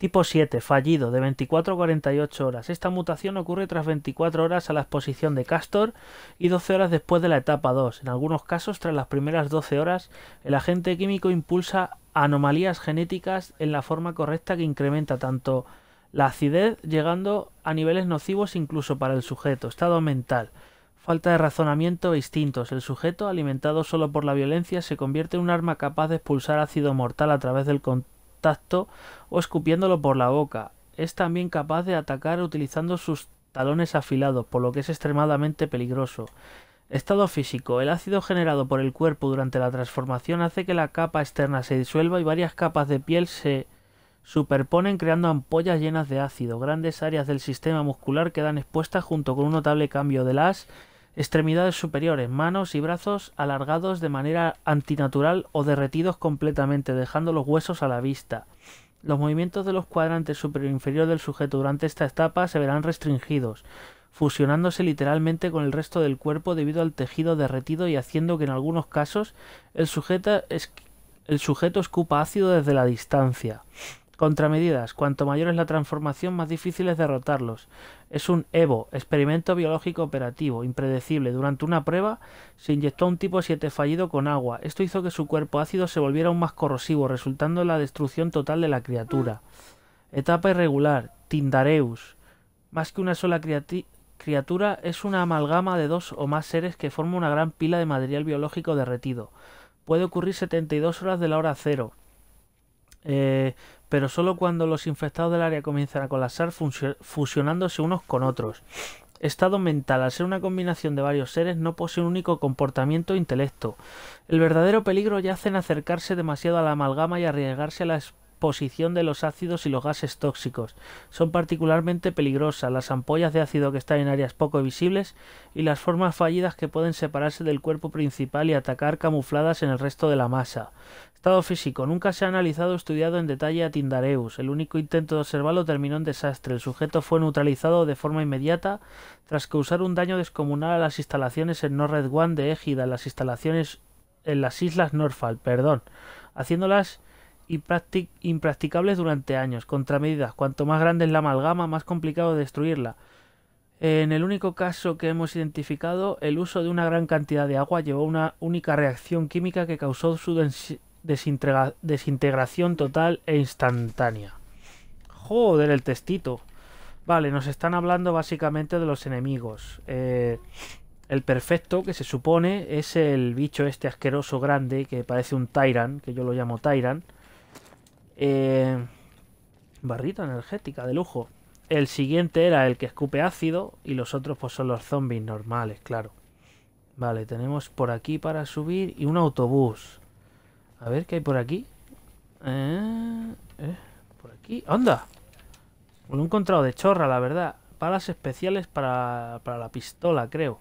Tipo 7, fallido, de 24 a 48 horas. Esta mutación ocurre tras 24 horas a la exposición de castor y 12 horas después de la etapa 2. En algunos casos, tras las primeras 12 horas, el agente químico impulsa anomalías genéticas en la forma correcta que incrementa tanto la acidez, llegando a niveles nocivos incluso para el sujeto. Estado mental. Falta de razonamiento e instintos. El sujeto, alimentado solo por la violencia, se convierte en un arma capaz de expulsar ácido mortal a través del control tacto o escupiéndolo por la boca. Es también capaz de atacar utilizando sus talones afilados, por lo que es extremadamente peligroso. Estado físico. El ácido generado por el cuerpo durante la transformación hace que la capa externa se disuelva y varias capas de piel se superponen creando ampollas llenas de ácido. Grandes áreas del sistema muscular quedan expuestas junto con un notable cambio de las extremidades superiores, manos y brazos alargados de manera antinatural o derretidos completamente, dejando los huesos a la vista. Los movimientos de los cuadrantes superior e inferior del sujeto durante esta etapa se verán restringidos, fusionándose literalmente con el resto del cuerpo debido al tejido derretido y haciendo que en algunos casos el, el sujeto escupa ácido desde la distancia. Contramedidas. Cuanto mayor es la transformación, más difícil es derrotarlos. Es un EVO, experimento biológico operativo, impredecible. Durante una prueba se inyectó un tipo 7 fallido con agua. Esto hizo que su cuerpo ácido se volviera aún más corrosivo, resultando en la destrucción total de la criatura. Etapa irregular, Tindareus. Más que una sola criatura, es una amalgama de dos o más seres que forma una gran pila de material biológico derretido. Puede ocurrir 72 horas de la hora cero. Eh, pero solo cuando los infectados del área comienzan a colapsar fusionándose unos con otros. Estado mental, al ser una combinación de varios seres, no posee un único comportamiento o e intelecto. El verdadero peligro yace en acercarse demasiado a la amalgama y arriesgarse a la posición de los ácidos y los gases tóxicos. Son particularmente peligrosas las ampollas de ácido que están en áreas poco visibles y las formas fallidas que pueden separarse del cuerpo principal y atacar camufladas en el resto de la masa. Estado físico. Nunca se ha analizado o estudiado en detalle a Tindareus. El único intento de observarlo terminó en desastre. El sujeto fue neutralizado de forma inmediata tras causar un daño descomunal a las instalaciones en Norred One de Égida, las instalaciones en las Islas Norfolk, perdón, haciéndolas impracticables durante años. Contramedidas. Cuanto más grande es la amalgama, más complicado destruirla. En el único caso que hemos identificado, el uso de una gran cantidad de agua llevó a una única reacción química que causó su desintegración total e instantánea. Joder, el testito. Vale, nos están hablando básicamente de los enemigos. Eh, el perfecto, que se supone, es el bicho este asqueroso grande que parece un Tyran, que yo lo llamo Tyran. Eh, barrita energética de lujo. El siguiente era el que escupe ácido y los otros pues son los zombies normales, claro. Vale, tenemos por aquí para subir y un autobús. A ver qué hay por aquí. Eh, eh, por aquí. ¡Anda! Un he encontrado de chorra, la verdad. palas especiales para, para la pistola, creo.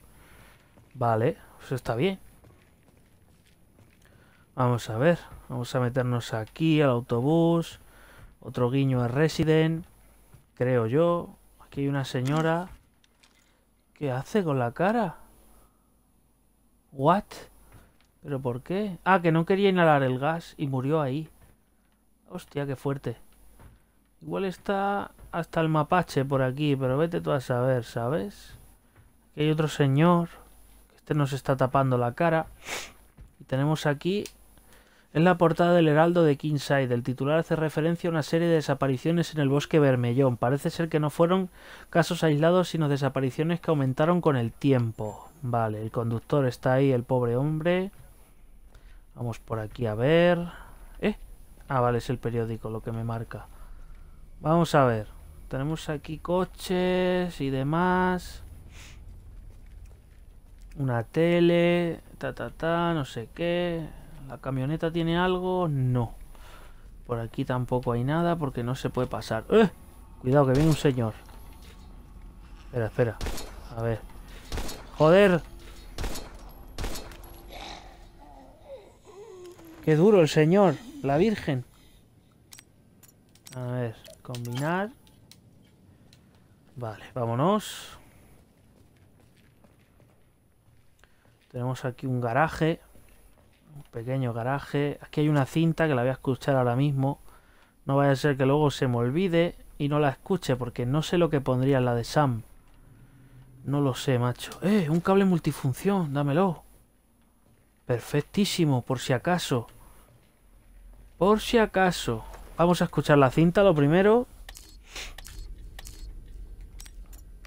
Vale, eso está bien. Vamos a ver, vamos a meternos aquí al autobús. Otro guiño a Resident, creo yo. Aquí hay una señora. ¿Qué hace con la cara? ¿What? ¿Pero por qué? Ah, que no quería inhalar el gas y murió ahí. Hostia, qué fuerte. Igual está hasta el mapache por aquí, pero vete tú a saber, ¿sabes? Aquí hay otro señor. Este nos está tapando la cara. Y tenemos aquí en la portada del Heraldo de Kingside, el titular hace referencia a una serie de desapariciones en el bosque Bermellón. Parece ser que no fueron casos aislados, sino desapariciones que aumentaron con el tiempo. Vale, el conductor está ahí, el pobre hombre. Vamos por aquí a ver. ¿Eh? Ah, vale, es el periódico lo que me marca. Vamos a ver. Tenemos aquí coches y demás. Una tele, ta ta ta, no sé qué. ¿La camioneta tiene algo? No. Por aquí tampoco hay nada porque no se puede pasar. ¡Eh! Cuidado, que viene un señor. Espera, espera. A ver. ¡Joder! ¡Qué duro el señor! La virgen. A ver, combinar. Vale, vámonos. Tenemos aquí un garaje pequeño garaje. Aquí hay una cinta que la voy a escuchar ahora mismo. No vaya a ser que luego se me olvide y no la escuche porque no sé lo que pondría en la de Sam. No lo sé, macho. ¡Eh! Un cable multifunción, dámelo. Perfectísimo, por si acaso. Por si acaso. Vamos a escuchar la cinta lo primero.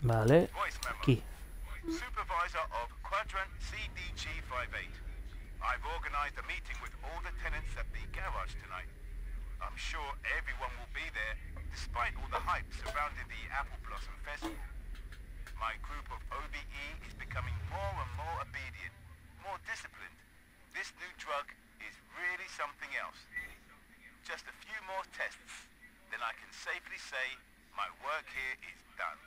Vale. Aquí. Supervisor of Quadrant I've organized a meeting with all the tenants at the garage tonight. I'm sure everyone will be there, despite all the hype surrounding the Apple Blossom Festival. My group of OBE is becoming more and more obedient, more disciplined. This new drug is really something else. Just a few more tests, then I can safely say my work here is done.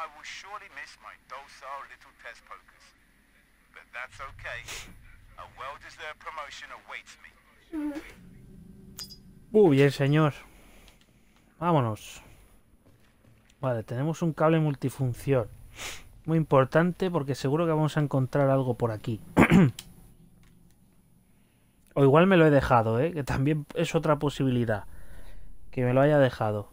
I will Uy, señor. Vámonos. Vale, tenemos un cable multifunción. Muy importante porque seguro que vamos a encontrar algo por aquí. o igual me lo he dejado, ¿eh? Que también es otra posibilidad. Que me lo haya dejado.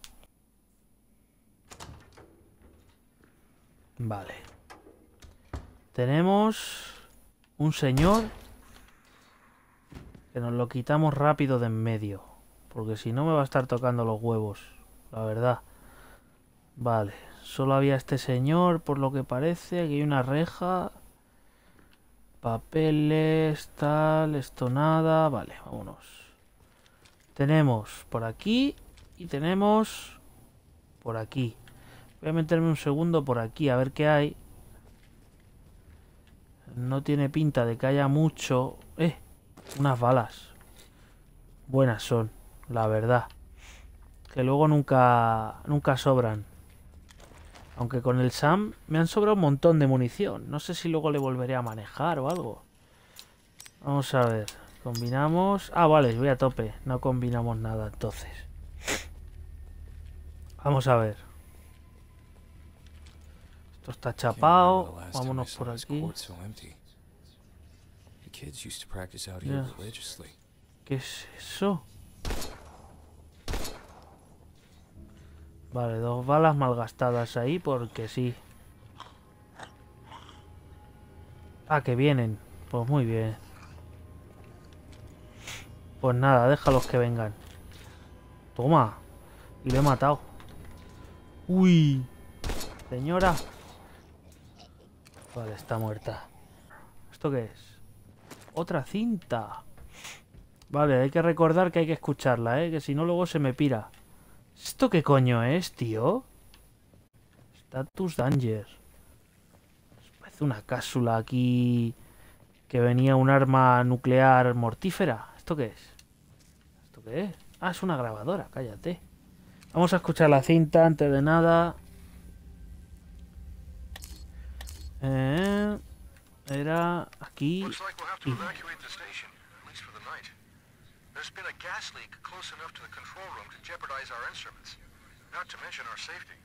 Vale. Tenemos un señor que nos lo quitamos rápido de en medio. Porque si no me va a estar tocando los huevos, la verdad. Vale, solo había este señor, por lo que parece. Aquí hay una reja. Papeles, tal, esto nada. Vale, vámonos. Tenemos por aquí y tenemos por aquí. Voy a meterme un segundo por aquí a ver qué hay. No tiene pinta de que haya mucho. Eh, unas balas. Buenas son, la verdad. Que luego nunca, nunca sobran. Aunque con el SAM me han sobrado un montón de munición. No sé si luego le volveré a manejar o algo. Vamos a ver. Combinamos... Ah, vale, voy a tope. No combinamos nada entonces. Vamos a ver está chapado. Vámonos por aquí. ¿Qué es eso? Vale, dos balas malgastadas ahí porque sí. Ah, que vienen. Pues muy bien. Pues nada, déjalos que vengan. Toma. Y lo he matado. Uy. Señora. Vale, está muerta. ¿Esto qué es? ¡Otra cinta! Vale, hay que recordar que hay que escucharla, ¿eh? Que si no luego se me pira. ¿Esto qué coño es, tío? Status Danger. Parece una cápsula aquí... Que venía un arma nuclear mortífera. ¿Esto qué es? ¿Esto qué es? Ah, es una grabadora, cállate. Vamos a escuchar la cinta antes de nada. Eh, era aquí. Y... There's been a gas leak close enough to the control room to jeopardize our instruments, not to mention our safety.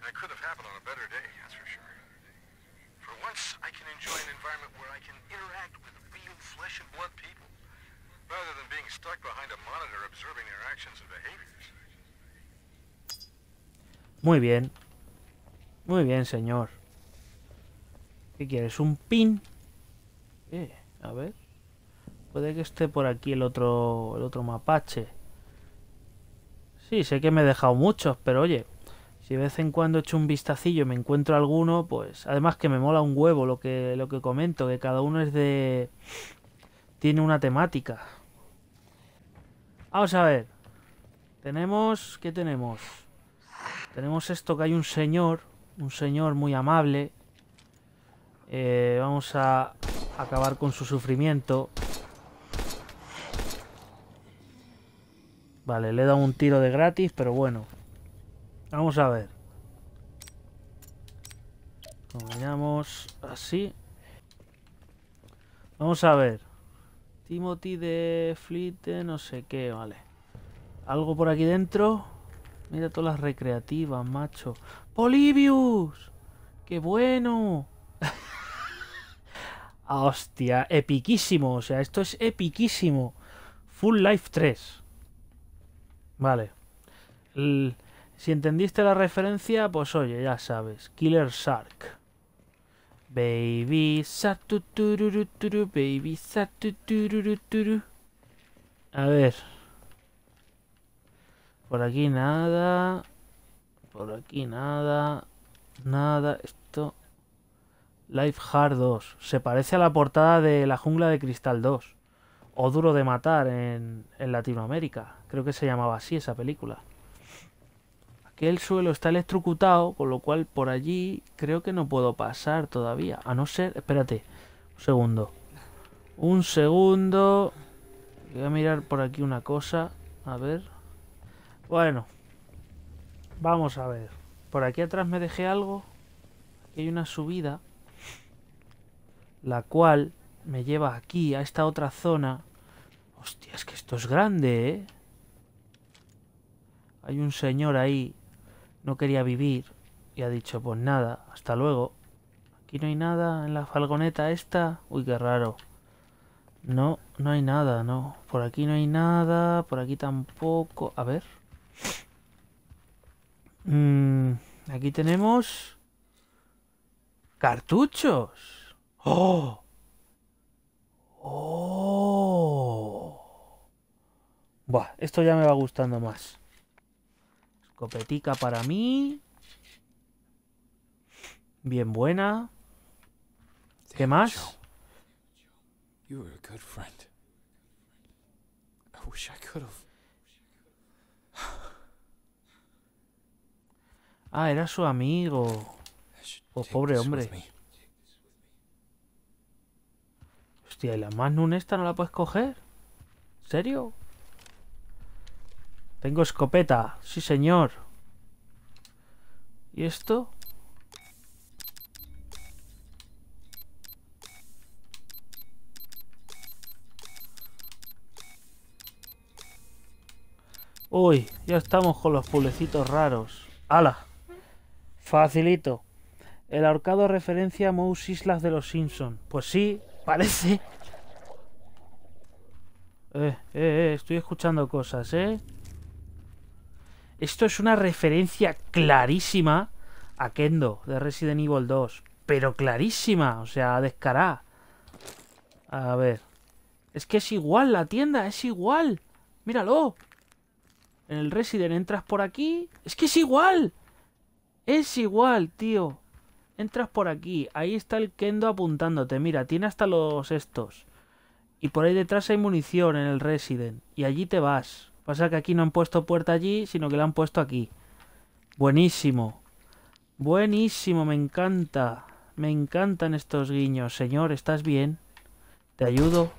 And it could have happened on a better day, that's for sure. For once, I can enjoy an environment where I can interact with real flesh and blood people, rather than being stuck behind a monitor observing their actions and behaviors. Muy bien. Muy bien, señor. ¿Qué quieres? ¿Un pin? Eh, a ver. Puede que esté por aquí el otro, el otro mapache. Sí, sé que me he dejado muchos, pero oye, si de vez en cuando echo un vistacillo y me encuentro alguno, pues además que me mola un huevo lo que, lo que comento, que cada uno es de... tiene una temática. Vamos a ver. Tenemos... ¿Qué tenemos? Tenemos esto que hay un señor, un señor muy amable, eh, vamos a acabar con su sufrimiento. Vale, le he dado un tiro de gratis, pero bueno. Vamos a ver. Combinamos así. Vamos a ver. Timothy de flite no sé qué, vale. ¿Algo por aquí dentro? Mira todas las recreativas, macho. ¡Polivius! ¡Qué bueno! Ah, hostia, epiquísimo. O sea, esto es epiquísimo. Full Life 3. Vale. si entendiste la referencia, pues oye, ya sabes. Killer Shark. Baby Shark. baby Shark. A ver. Por aquí nada. Por aquí nada. Nada. Esto Life Hard 2. Se parece a la portada de La Jungla de Cristal 2. O Duro de Matar en, Latinoamérica. Creo que se llamaba así esa película. Aquí el suelo está electrocutado, con lo cual por allí creo que no puedo pasar todavía. A no ser... Espérate. Un segundo. Un segundo. Voy a mirar por aquí una cosa. A ver. Bueno. Vamos a ver. Por aquí atrás me dejé algo. Aquí hay una subida la cual me lleva aquí, a esta otra zona. Hostia, es que esto es grande, ¿eh? Hay un señor ahí, no quería vivir, y ha dicho, pues nada, hasta luego. Aquí no hay nada en la falgoneta esta. Uy, qué raro. No, no hay nada, no. Por aquí no hay nada, por aquí tampoco. A ver. Mm, aquí tenemos... Cartuchos. ¡Oh! ¡Oh! Buah, esto ya me va gustando más. Escopetica para mí. Bien buena. ¿Qué más? Ah, era su amigo. o oh, pobre hombre. Hostia, ¿y la Magnum esta no la puedes coger? ¿En serio? Tengo escopeta, sí señor. ¿Y esto? Uy, ya estamos con los pulecitos raros. ¡Hala! Facilito. El ahorcado referencia a Mouse Islas de los Simpson. Pues sí, parece. Eh, eh, eh, estoy escuchando cosas, ¿eh? Esto es una referencia clarísima a Kendo de Resident Evil 2. Pero clarísima, o sea, descará A ver. Es que es igual la tienda, es igual. Míralo. En el Resident entras por aquí. Es que es igual. Es igual, tío. Entras por aquí, ahí está el Kendo apuntándote. Mira, tiene hasta los estos. Y por ahí detrás hay munición en el Resident. Y allí te vas. Pasa que aquí no han puesto puerta allí, sino que la han puesto aquí. Buenísimo. Buenísimo, me encanta. Me encantan estos guiños. Señor, ¿estás bien? ¿Te ayudo?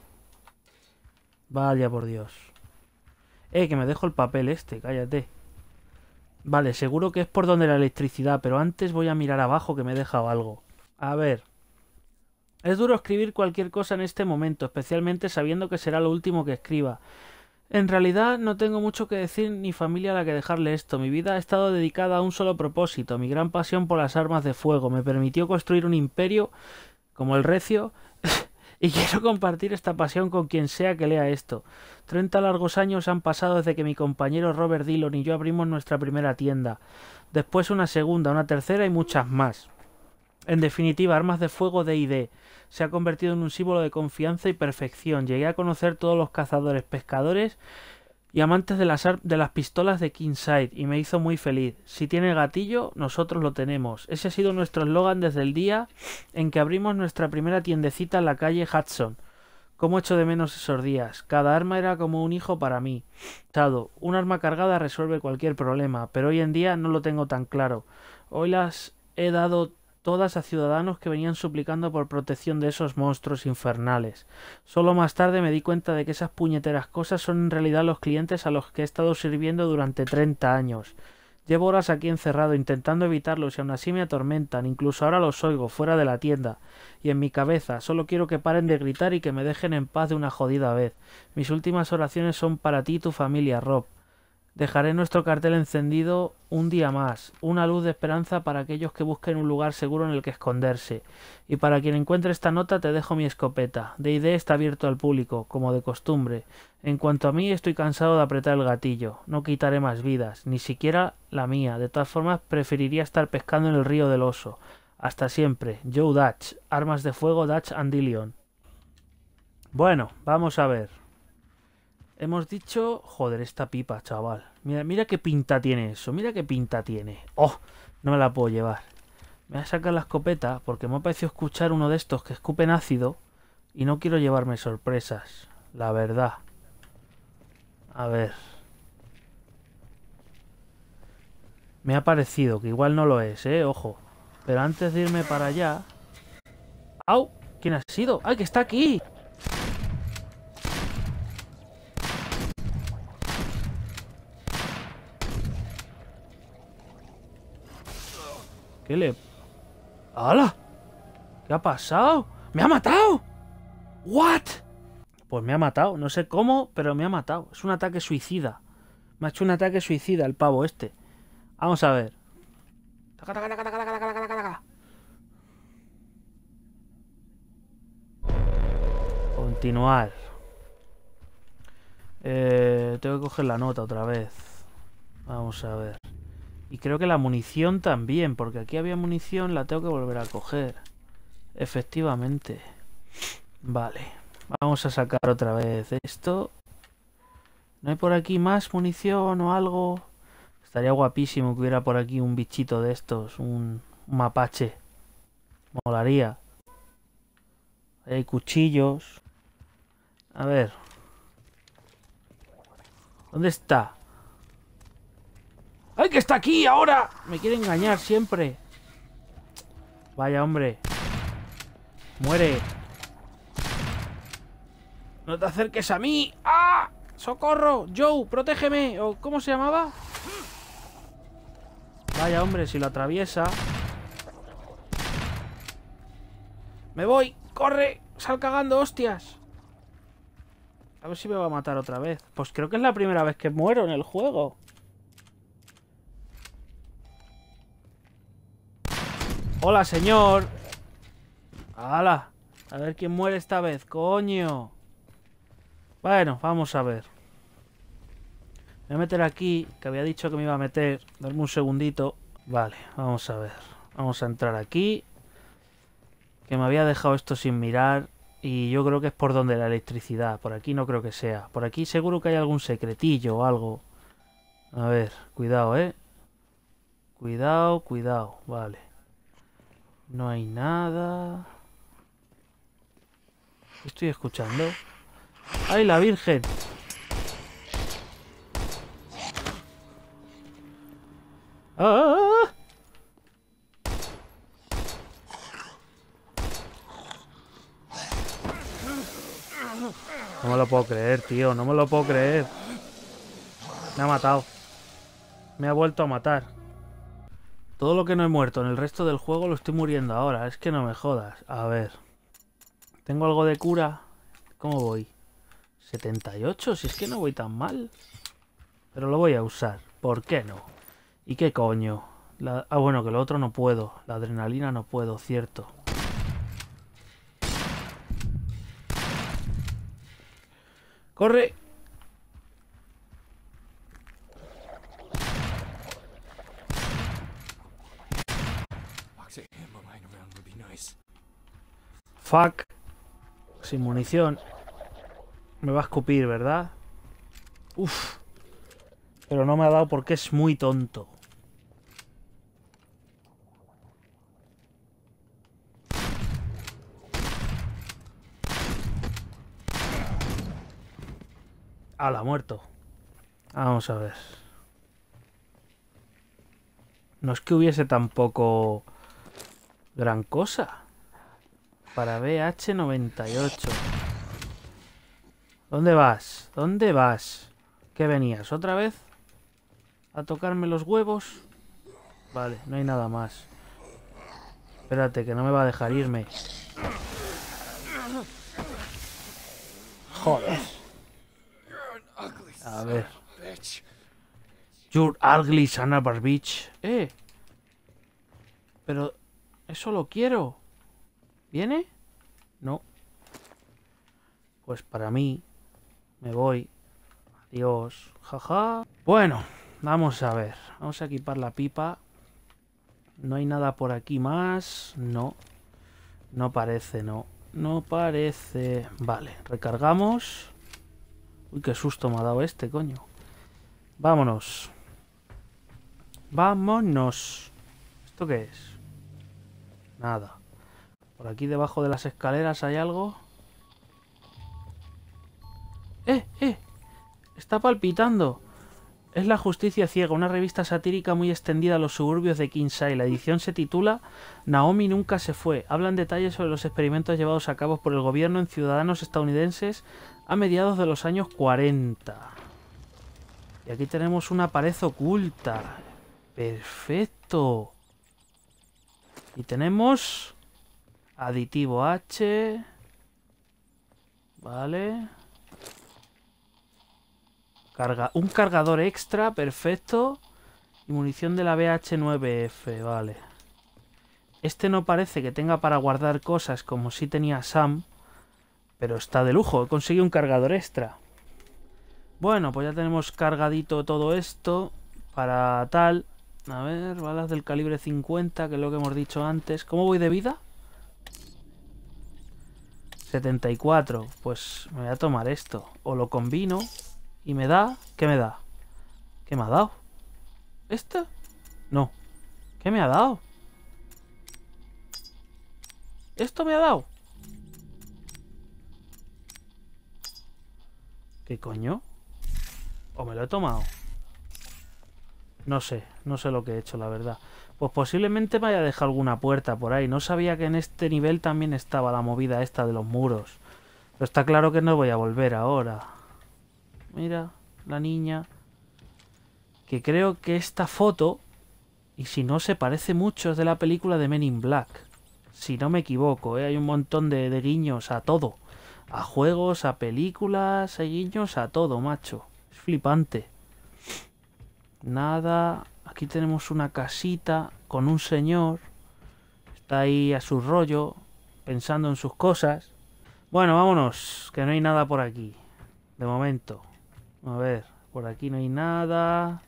Vaya por Dios. Eh, que me dejo el papel este, cállate. Vale, seguro que es por donde la electricidad, pero antes voy a mirar abajo que me he dejado algo. A ver. Es duro escribir cualquier cosa en este momento, especialmente sabiendo que será lo último que escriba. En realidad no tengo mucho que decir ni familia a la que dejarle esto. Mi vida ha estado dedicada a un solo propósito, mi gran pasión por las armas de fuego. Me permitió construir un imperio como el recio y quiero compartir esta pasión con quien sea que lea esto. Treinta largos años han pasado desde que mi compañero Robert Dillon y yo abrimos nuestra primera tienda, después una segunda, una tercera y muchas más. En definitiva, Armas de Fuego de D&D se ha convertido en un símbolo de confianza y perfección. Llegué a conocer todos los cazadores, pescadores y amantes de las, de las pistolas de Kingside y me hizo muy feliz. Si tiene gatillo, nosotros lo tenemos. Ese ha sido nuestro eslogan desde el día en que abrimos nuestra primera tiendecita en la calle Hudson. Cómo echo de menos esos días. Cada arma era como un hijo para mí. un arma cargada resuelve cualquier problema, pero hoy en día no lo tengo tan claro. Hoy las he dado todas a ciudadanos que venían suplicando por protección de esos monstruos infernales. Solo más tarde me di cuenta de que esas puñeteras cosas son en realidad los clientes a los que he estado sirviendo durante 30 años. Llevo horas aquí encerrado intentando evitarlos y aún así me atormentan, incluso ahora los oigo fuera de la tienda. Y en mi cabeza, solo quiero que paren de gritar y que me dejen en paz de una jodida vez. Mis últimas oraciones son para ti y tu familia, Rob. Dejaré nuestro cartel encendido un día más, una luz de esperanza para aquellos que busquen un lugar seguro en el que esconderse. Y para quien encuentre esta nota te dejo mi escopeta. De idea está abierto al público, como de costumbre. En cuanto a mí, estoy cansado de apretar el gatillo. No quitaré más vidas, ni siquiera la mía. De todas formas, preferiría estar pescando en el río del oso. Hasta siempre. Joe Dutch. Armas de fuego Dutch Andilion. Bueno, vamos a ver. Hemos dicho... Joder, esta pipa, chaval. Mira, mira qué pinta tiene eso. Mira qué pinta tiene. ¡Oh! No me la puedo llevar. Me voy a sacar la escopeta porque me ha parecido escuchar uno de estos que escupen ácido y no quiero llevarme sorpresas. La verdad. A ver. Me ha parecido, que igual no lo es, ¿eh? Ojo. Pero antes de irme para allá... ¡Au! ¿Quién ha sido? ¡Ay, que está aquí! ¿Qué le...? ¡Hala! ¿Qué ha pasado? ¡Me ha matado! ¿What? Pues me ha matado. No sé cómo, pero me ha matado. Es un ataque suicida. Me ha hecho un ataque suicida el pavo este. Vamos a ver. Continuar. Eh, tengo que coger la nota otra vez. Vamos a ver. Y creo que la munición también, porque aquí había munición, la tengo que volver a coger. Efectivamente. Vale. Vamos a sacar otra vez esto. ¿No hay por aquí más munición o algo? Estaría guapísimo que hubiera por aquí un bichito de estos, un, mapache. Molaría. hay cuchillos. A ver. ¿Dónde está? ¡Ay, que está aquí ahora! Me quiere engañar siempre. Vaya, hombre. Muere. No te acerques a mí. ¡Ah! ¡Socorro! Joe, protégeme. ¿O cómo se llamaba? Vaya, hombre, si lo atraviesa. Me voy. ¡Corre! Sal cagando, hostias. A ver si me va a matar otra vez. Pues creo que es la primera vez que muero en el juego. Hola, señor. ¡Hala! A ver quién muere esta vez, coño. Bueno, vamos a ver. Me voy a meter aquí, que había dicho que me iba a meter. Dame un segundito. Vale, vamos a ver. Vamos a entrar aquí. Que me había dejado esto sin mirar. Y yo creo que es por donde la electricidad. Por aquí no creo que sea. Por aquí seguro que hay algún secretillo o algo. A ver, cuidado, ¿eh? Cuidado, cuidado. Vale. No hay nada. estoy escuchando? ¡Ay, la Virgen! ¡Ah! No me lo puedo creer, tío. No me lo puedo creer. Me ha matado. Me ha vuelto a matar. Todo lo que no he muerto en el resto del juego lo estoy muriendo ahora. Es que no me jodas. A ver. ¿Tengo algo de cura? ¿Cómo voy? 78, si es que no voy tan mal. Pero lo voy a usar. ¿Por qué no? ¿Y qué coño? Ah, bueno, que lo otro no puedo. La adrenalina no puedo, cierto. ¡Corre! Fuck. Sin munición. Me va a escupir, ¿verdad? Uf. Pero no me ha dado porque es muy tonto. Ala, muerto. Vamos a ver. No es que hubiese tampoco gran cosa para BH98. ¿Dónde vas? ¿Dónde vas? ¿Qué venías? ¿Otra vez? ¿A tocarme los huevos? Vale, no hay nada más. Espérate, que no me va a dejar irme. Joder. A ver. You're ugly bitch. Eh. Pero eso lo quiero. ¿Viene? No. Pues para mí, me voy. Adiós. Jaja. Bueno, vamos a ver. Vamos a equipar la pipa. No hay nada por aquí más. No. No parece, no. No parece. Vale, recargamos. Uy, qué susto me ha dado este, coño. Vámonos. Vámonos. ¿Esto qué es? Nada. Por aquí debajo de las escaleras hay algo. ¡Eh, eh! Está palpitando. Es La Justicia Ciega, una revista satírica muy extendida a los suburbios de Kinsai. La edición se titula Naomi nunca se fue. Hablan detalles sobre los experimentos llevados a cabo por el gobierno en ciudadanos estadounidenses a mediados de los años 40. Y aquí tenemos una pared oculta. Perfecto. Y tenemos Aditivo H. Vale. Carga, un cargador extra, perfecto. Y munición de la BH9F, vale. Este no parece que tenga para guardar cosas como si tenía Sam. Pero está de lujo, he conseguido un cargador extra. Bueno, pues ya tenemos cargadito todo esto para tal. A ver, balas del calibre 50, que es lo que hemos dicho antes. ¿Cómo voy de vida? 74. Pues me voy a tomar esto. O lo combino y me da... ¿Qué me da? ¿Qué me ha dado? esto No. ¿Qué me ha dado? ¿Esto me ha dado? ¿Qué coño? ¿O me lo he tomado? No sé, no sé lo que he hecho, la verdad pues posiblemente me haya dejado alguna puerta por ahí. No sabía que en este nivel también estaba la movida esta de los muros. Pero está claro que no voy a volver ahora. Mira, la niña. Que creo que esta foto, y si no se parece mucho, es de la película de Men in Black. Si no me equivoco, ¿eh? hay un montón de, guiños a todo. A juegos, a películas, a guiños, a todo, macho. Es flipante. Nada, Aquí tenemos una casita con un señor. Está ahí a su rollo, pensando en sus cosas. Bueno, vámonos, que no hay nada por aquí. De momento. A ver, por aquí no hay nada.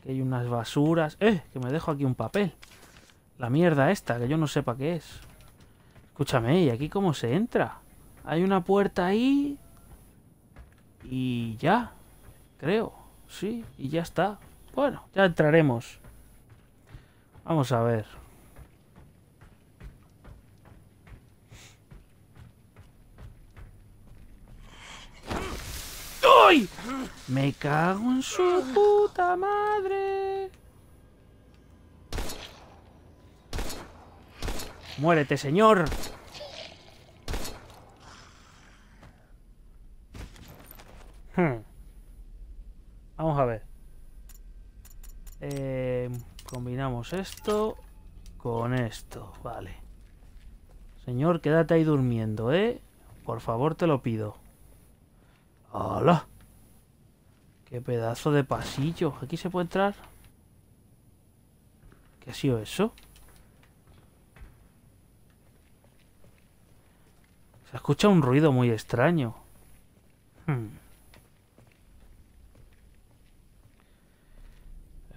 Aquí hay unas basuras. ¡Eh! Que me dejo aquí un papel. La mierda esta, que yo no sepa qué es. Escúchame, ¿y aquí cómo se entra? Hay una puerta ahí. Y ya. Creo. Sí, y ya está. Bueno, ya entraremos. Vamos a ver. ¡Ay! Me cago en su puta madre. Muérete, señor. Hmm. Vamos a ver. Em, combinamos esto con esto, vale. Señor, quédate ahí durmiendo, ¿eh? Por favor, te lo pido. ¡Hala! ¡Qué pedazo de pasillo! ¿Aquí se puede entrar? ¿Qué ha sido eso? Se escucha un ruido muy extraño. Hmm.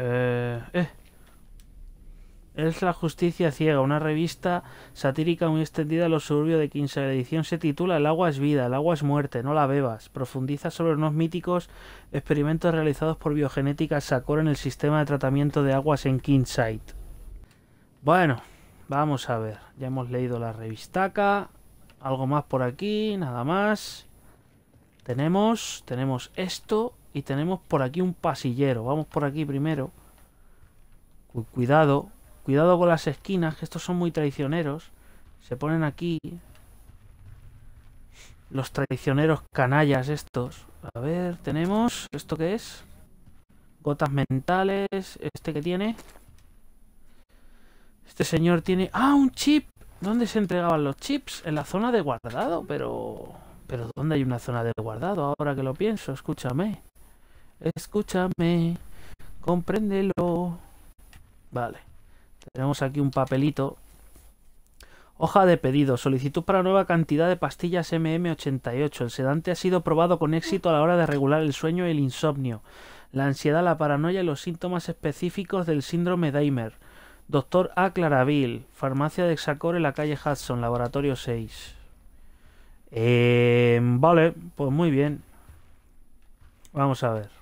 Eh, eh. Es la justicia ciega, una revista satírica muy extendida en los suburbios de 15 edición. Se titula El agua es vida, el agua es muerte, no la bebas. Profundiza sobre unos míticos experimentos realizados por Biogenética Sacor en el sistema de tratamiento de aguas en Kinsight. Bueno, vamos a ver. Ya hemos leído la revistaca. Algo más por aquí, nada más. Tenemos, tenemos esto. Y tenemos por aquí un pasillero. Vamos por aquí primero. Cuidado. Cuidado con las esquinas, que estos son muy traicioneros. Se ponen aquí. Los traicioneros canallas estos. A ver, tenemos... ¿Esto qué es? Gotas mentales. ¿Este que tiene? Este señor tiene... ¡Ah, un chip! ¿Dónde se entregaban los chips? En la zona de guardado, pero... Pero ¿dónde hay una zona de guardado? Ahora que lo pienso, escúchame. Escúchame, compréndelo. Vale, tenemos aquí un papelito. Hoja de pedido. Solicitud para nueva cantidad de pastillas MM88. El sedante ha sido probado con éxito a la hora de regular el sueño y el insomnio, la ansiedad, la paranoia y los síntomas específicos del síndrome Daimer. Doctor A. Claraville, farmacia de Exacor en la calle Hudson, laboratorio 6. Em, vale, pues muy bien. Vamos a ver.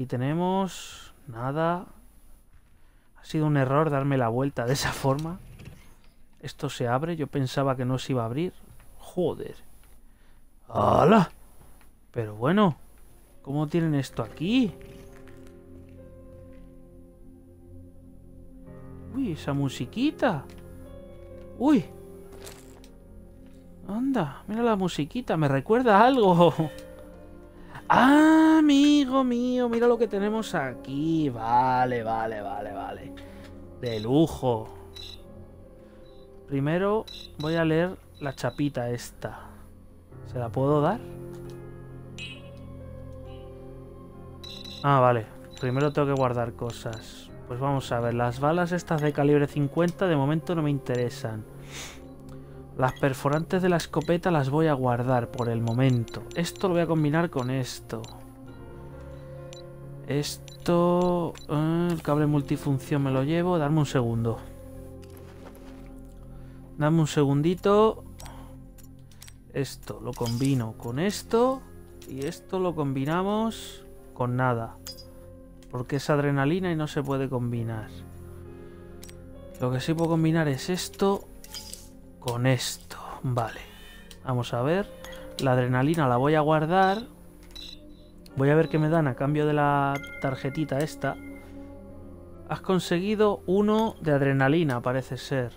Aquí tenemos... Nada. Ha sido un error darme la vuelta de esa forma. Esto se abre. Yo pensaba que no se iba a abrir. Joder. ¡Hala! Pero bueno. ¿Cómo tienen esto aquí? Uy, esa musiquita. Uy. Anda, mira la musiquita. Me recuerda algo. ¡Ah! amigo mío, mira lo que tenemos aquí. Vale, vale, vale, vale. De lujo. Primero voy a leer la chapita esta. ¿Se la puedo dar? Ah, vale. Primero tengo que guardar cosas. Pues vamos a ver. Las balas estas de calibre 50 de momento no me interesan. Las perforantes de la escopeta las voy a guardar por el momento. Esto lo voy a combinar con esto. Esto... Eh, el cable multifunción me lo llevo. Darme un segundo. Dame un segundito. Esto lo combino con esto. Y esto lo combinamos con nada. Porque es adrenalina y no se puede combinar. Lo que sí puedo combinar es esto con esto. Vale. Vamos a ver. La adrenalina la voy a guardar. Voy a ver qué me dan a cambio de la tarjetita esta. Has conseguido uno de adrenalina, parece ser.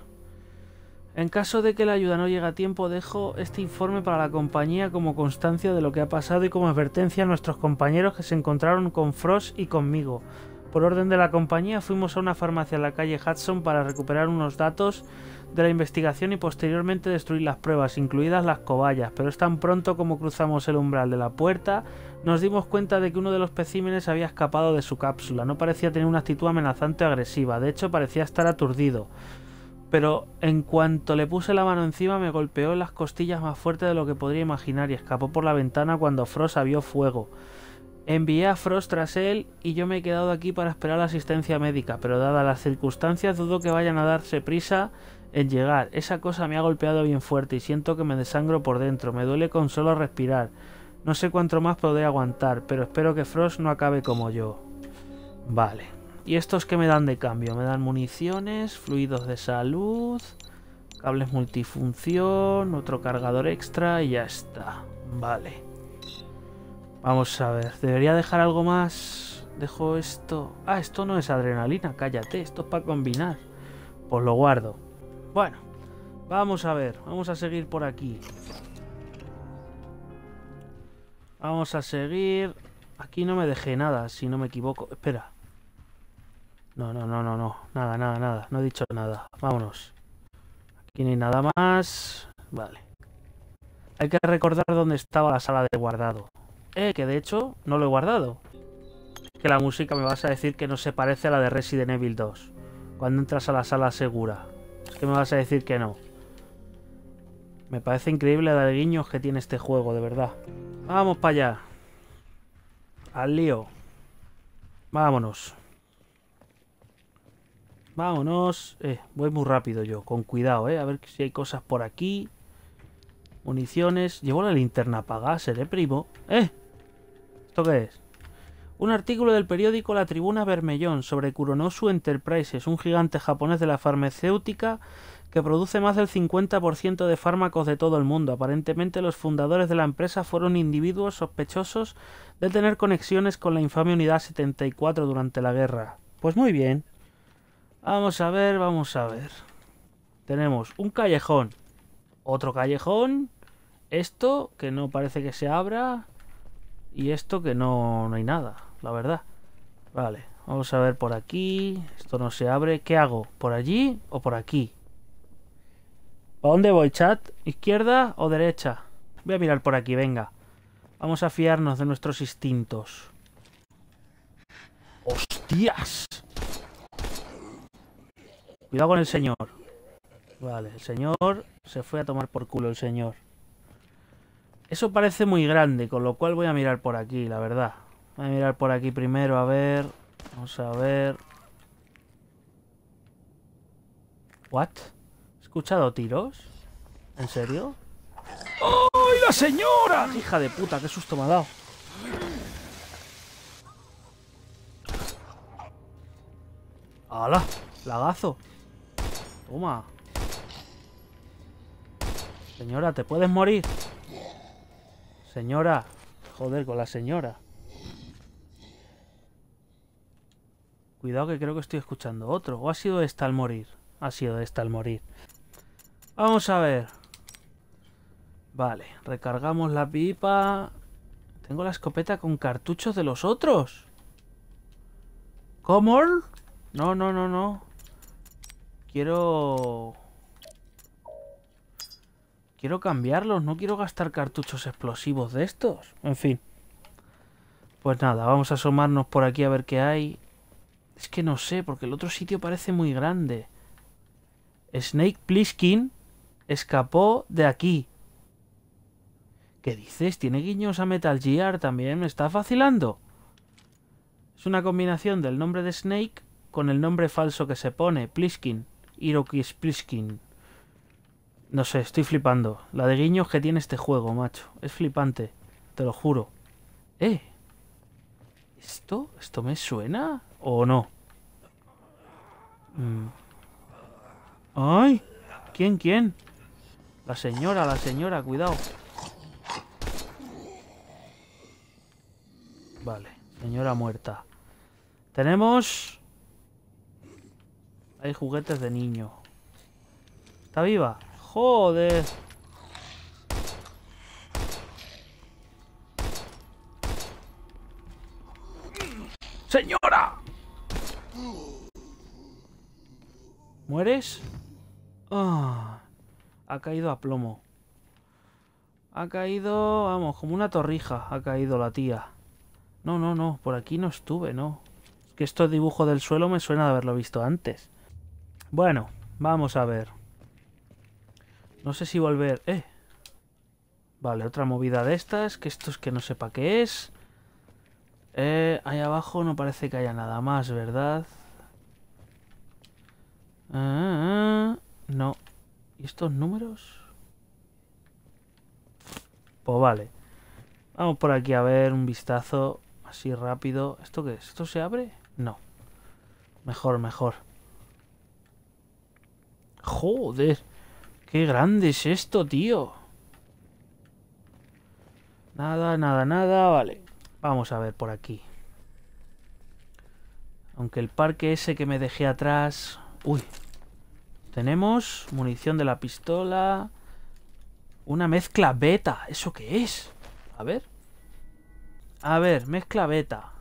En caso de que la ayuda no llegue a tiempo, dejo este informe para la compañía como constancia de lo que ha pasado y como advertencia a nuestros compañeros que se encontraron con Frost y conmigo. Por orden de la compañía fuimos a una farmacia en la calle Hudson para recuperar unos datos de la investigación y posteriormente destruir las pruebas, incluidas las cobayas, pero es tan pronto como cruzamos el umbral de la puerta, nos dimos cuenta de que uno de los especímenes había escapado de su cápsula, no parecía tener una actitud amenazante o agresiva, de hecho parecía estar aturdido. Pero en cuanto le puse la mano encima me golpeó en las costillas más fuerte de lo que podría imaginar y escapó por la ventana cuando Frost abrió fuego. Envié a Frost tras él y yo me he quedado aquí para esperar la asistencia médica, pero dadas las circunstancias dudo que vayan a darse prisa en llegar, esa cosa me ha golpeado bien fuerte y siento que me desangro por dentro, me duele con solo respirar. No sé cuánto más podré aguantar, pero espero que Frost no acabe como yo. Vale. ¿Y estos que me dan de cambio? Me dan municiones, fluidos de salud, cables multifunción, otro cargador extra y ya está. Vale. Vamos a ver, ¿debería dejar algo más? Dejo esto... Ah, esto no es adrenalina, cállate, esto es para combinar. Pues lo guardo. Bueno, vamos a ver, vamos a seguir por aquí. Vamos a seguir... Aquí no me dejé nada, si no me equivoco. Espera. No, no, no, no, no. Nada, nada, nada. No he dicho nada. Vámonos. Aquí no hay nada más. Vale. Hay que recordar dónde estaba la sala de guardado. Eh, que de hecho no lo he guardado. que la música me vas a decir que no se parece a la de Resident Evil 2. Cuando entras a la sala segura. Que me vas a decir que no? Me parece increíble la de guiños que tiene este juego, de verdad. Vamos para allá. Al lío. Vámonos. Vámonos. Eh, voy muy rápido yo, con cuidado, ¿eh? A ver si hay cosas por aquí. Municiones. Llevo la linterna apagada, seré eh, primo. ¡Eh! ¿Esto qué es? Un artículo del periódico La Tribuna Bermellón sobre Kuronosu Enterprises, un gigante japonés de la farmacéutica que produce más del 50% de fármacos de todo el mundo. Aparentemente los fundadores de la empresa fueron individuos sospechosos de tener conexiones con la infame Unidad 74 durante la guerra. Pues muy bien. Vamos a ver, vamos a ver. Tenemos un callejón, otro callejón, esto que no parece que se abra y esto que no, no hay nada la verdad. Vale, vamos a ver por aquí. Esto no se abre. ¿Qué hago? ¿Por allí o por aquí? ¿Para dónde voy, chat? ¿Izquierda o derecha? Voy a mirar por aquí, venga. Vamos a fiarnos de nuestros instintos. ¡Hostias! Cuidado con el señor. Vale, el señor se fue a tomar por culo el señor. Eso parece muy grande, con lo cual voy a mirar por aquí, la verdad. Voy a mirar por aquí primero, a ver. Vamos a ver. ¿What? ¿He escuchado tiros? ¿En serio? ¡Ay, la señora! Hija de puta, qué susto me ha dado. ¡Hala! ¡Lagazo! Toma. Señora, ¿te puedes morir? Señora. Joder, con la señora. Cuidado que creo que estoy escuchando otro. ¿O ha sido esta al morir? Ha sido esta al morir. Vamos a ver. Vale, recargamos la pipa. Tengo la escopeta con cartuchos de los otros. ¿Cómo? No, no, no, no. Quiero... Quiero cambiarlos, no quiero gastar cartuchos explosivos de estos. En fin. Pues nada, vamos a asomarnos por aquí a ver qué hay. Es que no sé, porque el otro sitio parece muy grande. Snake Pliskin escapó de aquí. ¿Qué dices? ¿Tiene guiños a Metal Gear también? ¿Me está vacilando? Es una combinación del nombre de Snake con el nombre falso que se pone, Pliskin. Irokis Pliskin. No sé, estoy flipando. La de guiños que tiene este juego, macho. Es flipante, te lo juro. ¿Eh? ¿Esto? ¿Esto me suena? ¿O no? Mm. ¡Ay! ¿Quién, quién? La señora, la señora, cuidado. Vale, señora muerta. Tenemos... Hay juguetes de niño. ¿Está viva? ¡Joder! ¿Mueres? Ah, ha caído a plomo. Ha caído, vamos, como una torrija ha caído la tía. No, no, no, por aquí no estuve, no. que esto dibujo del suelo me suena de haberlo visto antes. Bueno, vamos a ver. No sé si volver... Eh. Vale, otra movida de estas, que esto es que no sepa qué es. Eh, ahí abajo no parece que haya nada más, ¿verdad? Ah, ah, ah. no. ¿Y estos números? Pues vale. Vamos por aquí a ver un vistazo así rápido. ¿Esto qué es? ¿Esto se abre? No. Mejor, mejor. Joder. Qué grande es esto, tío. Nada, nada, nada. Vale. Vamos a ver por aquí. Aunque el parque ese que me dejé atrás... Uy, tenemos munición de la pistola. Una mezcla beta. ¿Eso qué es? A ver. A ver, mezcla beta.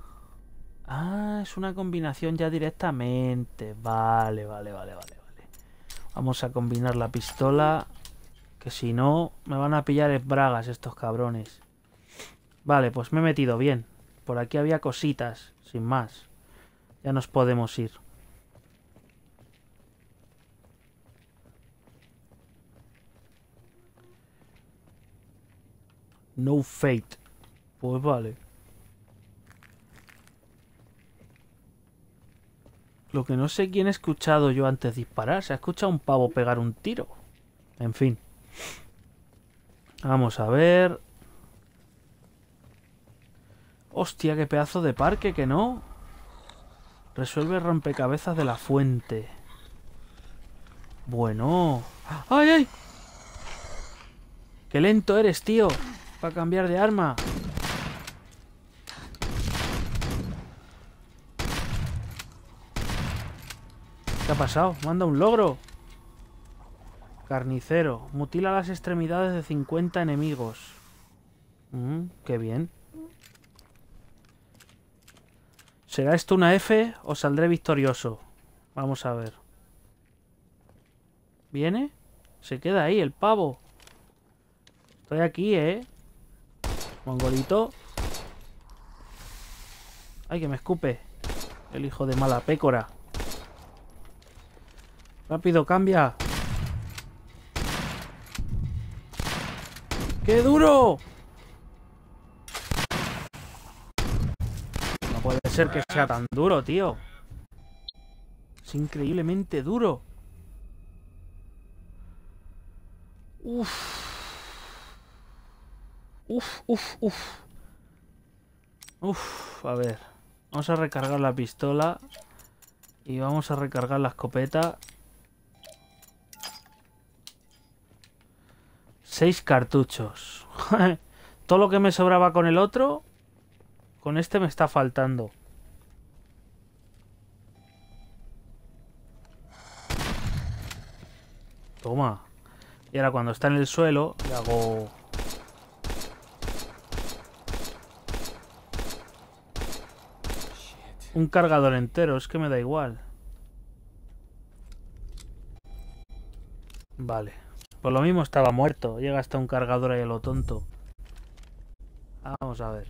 Ah, es una combinación ya directamente. Vale, vale, vale, vale, vale. Vamos a combinar la pistola. Que si no, me van a pillar en bragas estos cabrones. Vale, pues me he metido bien. Por aquí había cositas, sin más. Ya nos podemos ir. No Fate. Pues vale. Lo que no sé quién ha escuchado yo antes disparar. Se ha escuchado un pavo pegar un tiro. En fin. Vamos a ver. Hostia, qué pedazo de parque, que no. Resuelve rompecabezas de la fuente. Bueno. ¡Ay, ay! ¡Qué lento eres, tío! Para cambiar de arma. ¿Qué ha pasado? Manda un logro. Carnicero. Mutila las extremidades de 50 enemigos. Mm, qué bien. ¿Será esto una F o saldré victorioso? Vamos a ver. ¿Viene? Se queda ahí el pavo. Estoy aquí, ¿eh? Mongolito. Ay, que me escupe. El hijo de mala pécora. Rápido, cambia. ¡Qué duro! No puede ser que sea tan duro, tío. Es increíblemente duro. Uff. Uf, uf, uf. Uf, a ver. Vamos a recargar la pistola. Y vamos a recargar la escopeta. Seis cartuchos. Todo lo que me sobraba con el otro, con este me está faltando. Toma. Y ahora cuando está en el suelo, le hago... un cargador entero, es que me da igual. Vale. Por lo mismo estaba muerto. Llega hasta un cargador ahí a lo tonto. Ah, vamos a ver.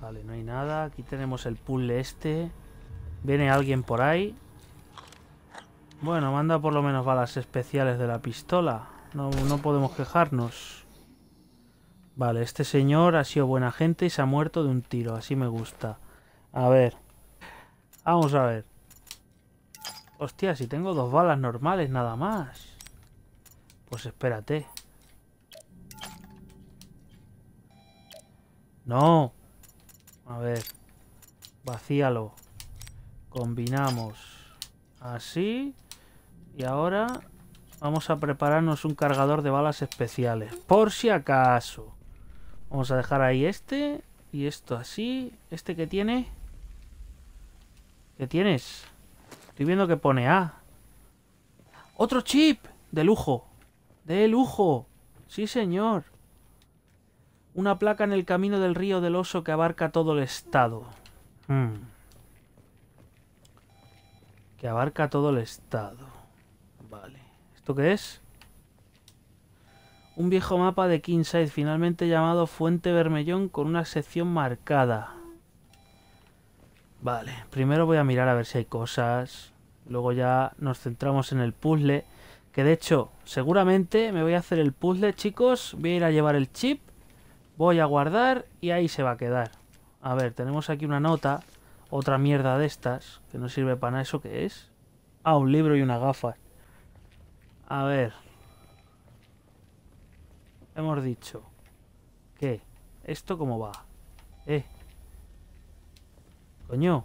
Vale, no hay nada. Aquí tenemos el puzzle este. Viene alguien por ahí. Bueno, manda por lo menos balas especiales de la pistola. No, podemos quejarnos. Vale, este señor ha sido buena gente y se ha muerto de un tiro. Así me gusta. A ver. Vamos a ver. Hostia, si tengo dos balas normales nada más. Pues espérate. No. A ver. Vacíalo. Combinamos. Así. Y ahora Vamos a prepararnos un cargador de balas especiales. Por si acaso. Vamos a dejar ahí este. Y esto así. ¿Este que tiene? ¿Qué tienes? Estoy viendo que pone A. ¡Otro chip! De lujo. De lujo. Sí, señor. Una placa en el camino del río del oso que abarca todo el estado. Hmm. Que abarca todo el estado. Vale. ¿Esto qué es? Un viejo mapa de Kingside, finalmente llamado Fuente Bermellón, con una sección marcada. Vale, primero voy a mirar a ver si hay cosas. Luego ya nos centramos en el puzzle. Que de hecho, seguramente me voy a hacer el puzzle, chicos. Voy a ir a llevar el chip. Voy a guardar y ahí se va a quedar. A ver, tenemos aquí una nota. Otra mierda de estas. Que no sirve para nada. ¿Eso qué es? Ah, un libro y una gafa. A ver. Hemos dicho. ¿Qué? ¿Esto cómo va? Eh. Coño.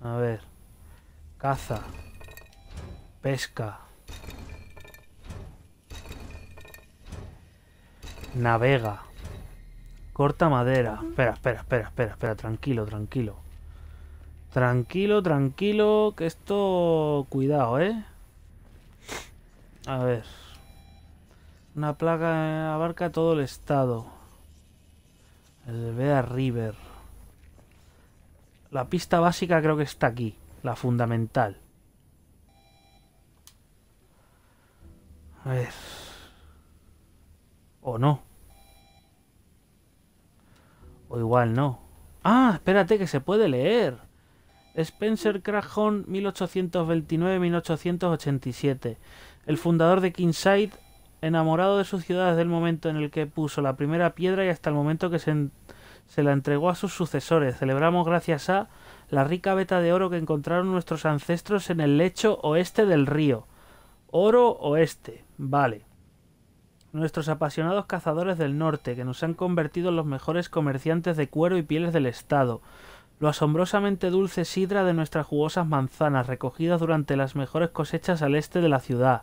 A ver. Caza. Pesca. Navega. Corta madera. Espera, espera, espera, espera, espera. Tranquilo, tranquilo. Tranquilo, tranquilo. Que esto... Cuidado, ¿eh? A ver. Una plaga eh, abarca todo el estado. El Veda River. La pista básica creo que está aquí. La fundamental. A ver. O no. O igual no. Ah, espérate que se puede leer. Spencer Crahon 1829-1887. El fundador de Kingside, enamorado de su ciudad desde el momento en el que puso la primera piedra y hasta el momento que se, se la entregó a sus sucesores, celebramos gracias a la rica veta de oro que encontraron nuestros ancestros en el lecho oeste del río. Oro oeste, vale. Nuestros apasionados cazadores del norte, que nos han convertido en los mejores comerciantes de cuero y pieles del estado lo asombrosamente dulce sidra de nuestras jugosas manzanas recogidas durante las mejores cosechas al este de la ciudad,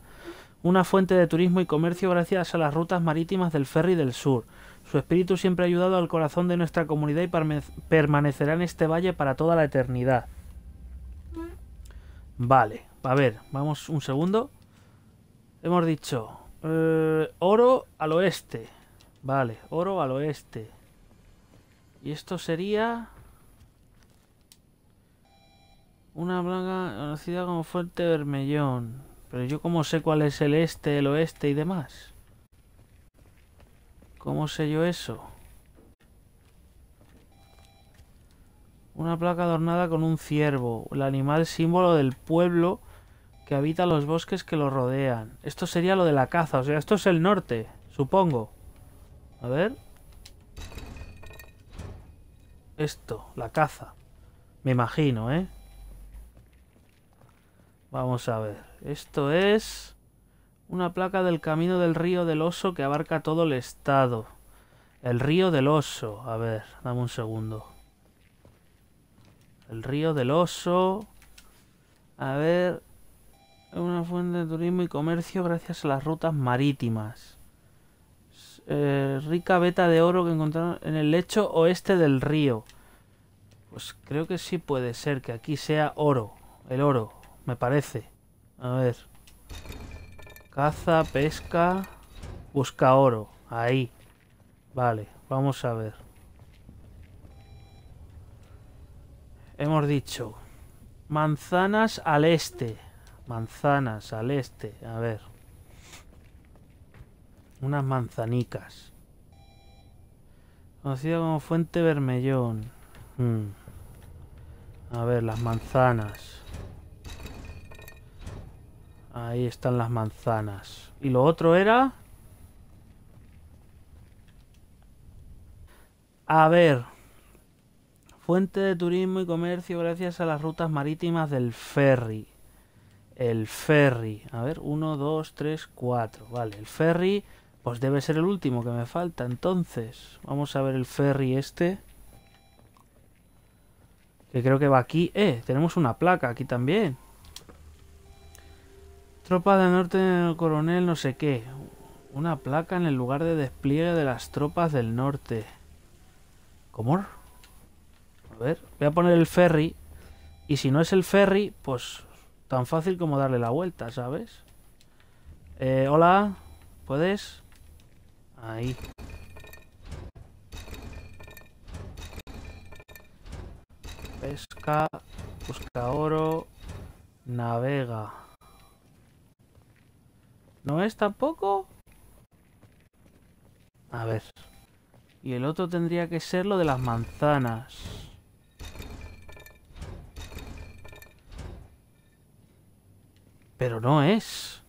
una fuente de turismo y comercio gracias a las rutas marítimas del ferry del sur. Su espíritu siempre ha ayudado al corazón de nuestra comunidad y permanecerá en este valle para toda la eternidad. Vale, a ver, vamos un segundo. Hemos dicho eh, oro al oeste. Vale, oro al oeste. Y esto sería... Una blanca conocida como Fuerte Bermellón. Pero yo cómo sé cuál es el este, el oeste y demás. ¿Cómo sé yo eso? Una placa adornada con un ciervo, el animal símbolo del pueblo que habita los bosques que lo rodean. Esto sería lo de la caza, o sea, esto es el norte, supongo. A ver. Esto, la caza. Me imagino, ¿eh? Vamos a ver. Esto es una placa del camino del río del oso que abarca todo el estado. El río del oso. A ver, dame un segundo. El río del oso. A ver. Una fuente de turismo y comercio gracias a las rutas marítimas. Eh, rica beta de oro que encontraron en el lecho oeste del río. Pues creo que sí puede ser que aquí sea oro. El oro me parece. A ver. Caza, pesca, busca oro. Ahí. Vale, vamos a ver. Hemos dicho manzanas al este. Manzanas al este. A ver. Unas manzanicas. Conocida como Fuente Bermellón. Hmm. A ver, las manzanas. Ahí están las manzanas. ¿Y lo otro era? A ver. Fuente de turismo y comercio gracias a las rutas marítimas del ferry. El ferry. A ver, 1, 2, 3, 4. Vale, el ferry pues debe ser el último que me falta. Entonces, vamos a ver el ferry este. Que creo que va aquí. Eh, tenemos una placa aquí también. Tropas del norte coronel no sé qué. Una placa en el lugar de despliegue de las tropas del norte. ¿Cómo? A ver, voy a poner el ferry. Y si no es el ferry, pues tan fácil como darle la vuelta, ¿sabes? Eh, hola, ¿puedes? Ahí. Pesca, busca oro, navega. ¿No es tampoco? A ver. Y el otro tendría que ser lo de las manzanas. Pero no es.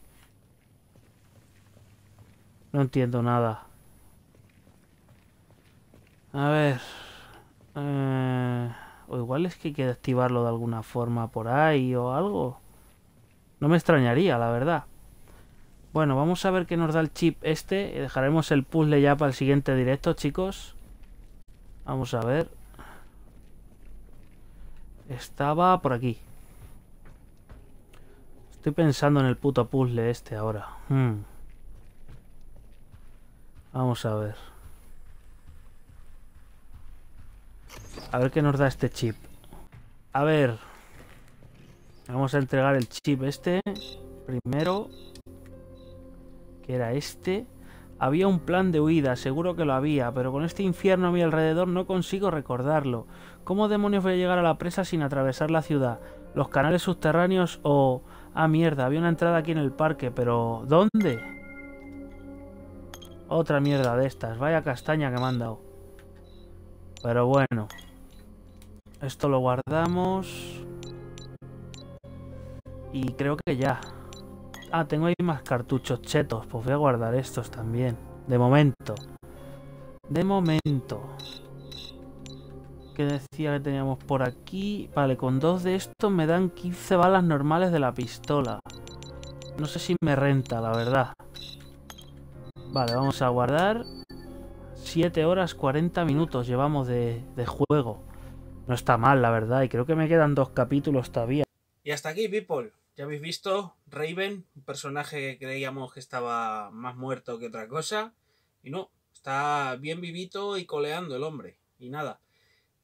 No entiendo nada. A ver. Eh, o igual es que hay que activarlo de alguna forma por ahí o algo. No me extrañaría, la verdad. Bueno, vamos a ver qué nos da el chip este. Eh, dejaremos el puzzle ya para el siguiente directo, chicos. Vamos a ver. Estaba por aquí. Estoy pensando en el puto puzzle este ahora. Hmm. Vamos a ver. A ver qué nos da este chip. A ver. Vamos a entregar el chip este. Primero era este. Había un plan de huida, seguro que lo había, pero con este infierno a mi alrededor no consigo recordarlo. ¿Cómo demonios voy a llegar a la presa sin atravesar la ciudad? ¿Los canales subterráneos o... Ah, mierda, había una entrada aquí en el parque, pero... ¿Dónde? Otra mierda de estas, vaya castaña que me han dado. Pero bueno. Esto lo guardamos. Y creo que ya. Ah, tengo ahí más cartuchos chetos. Pues voy a guardar estos también. De momento. De momento. ¿Qué decía que teníamos por aquí. Vale, con dos de estos me dan 15 balas normales de la pistola. No sé si me renta, la verdad. Vale, vamos a guardar. 7 horas 40 minutos llevamos de juego. No está mal, la verdad. Y creo que me quedan dos capítulos todavía. Y hasta aquí, people. Ya habéis visto, Raven, un personaje que creíamos que estaba más muerto que otra cosa, y no, está bien vivito y coleando el hombre, y nada.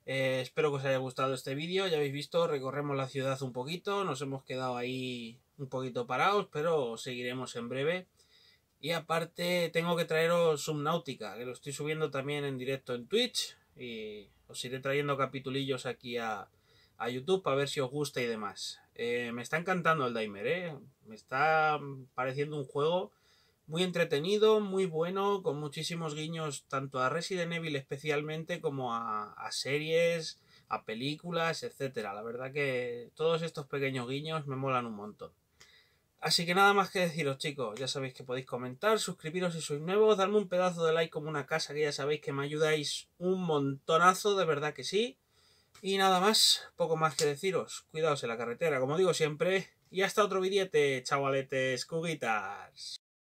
Eh, espero que os haya gustado este vídeo, ya habéis visto, recorremos la ciudad un poquito, nos hemos quedado ahí un poquito parados, pero seguiremos en breve. Y aparte tengo que traeros Subnautica, que lo estoy subiendo también en directo en Twitch, y os iré trayendo capitulillos aquí a, a YouTube para ver si os gusta y demás. Eh, me está encantando el Daimer, ¿eh? Me está pareciendo un juego muy entretenido, muy bueno, con muchísimos guiños tanto a Resident Evil especialmente como a, series, a películas, etcétera. La verdad que todos estos pequeños guiños me molan un montón. Así que nada más que deciros chicos, ya sabéis que podéis comentar, suscribiros si sois nuevos, darme un pedazo de like como una casa que ya sabéis que me ayudáis un montonazo, de verdad que sí. Y nada más, poco más que deciros. Cuidaos en la carretera, como digo siempre. Y hasta otro billete, chavaletes, cuguitas.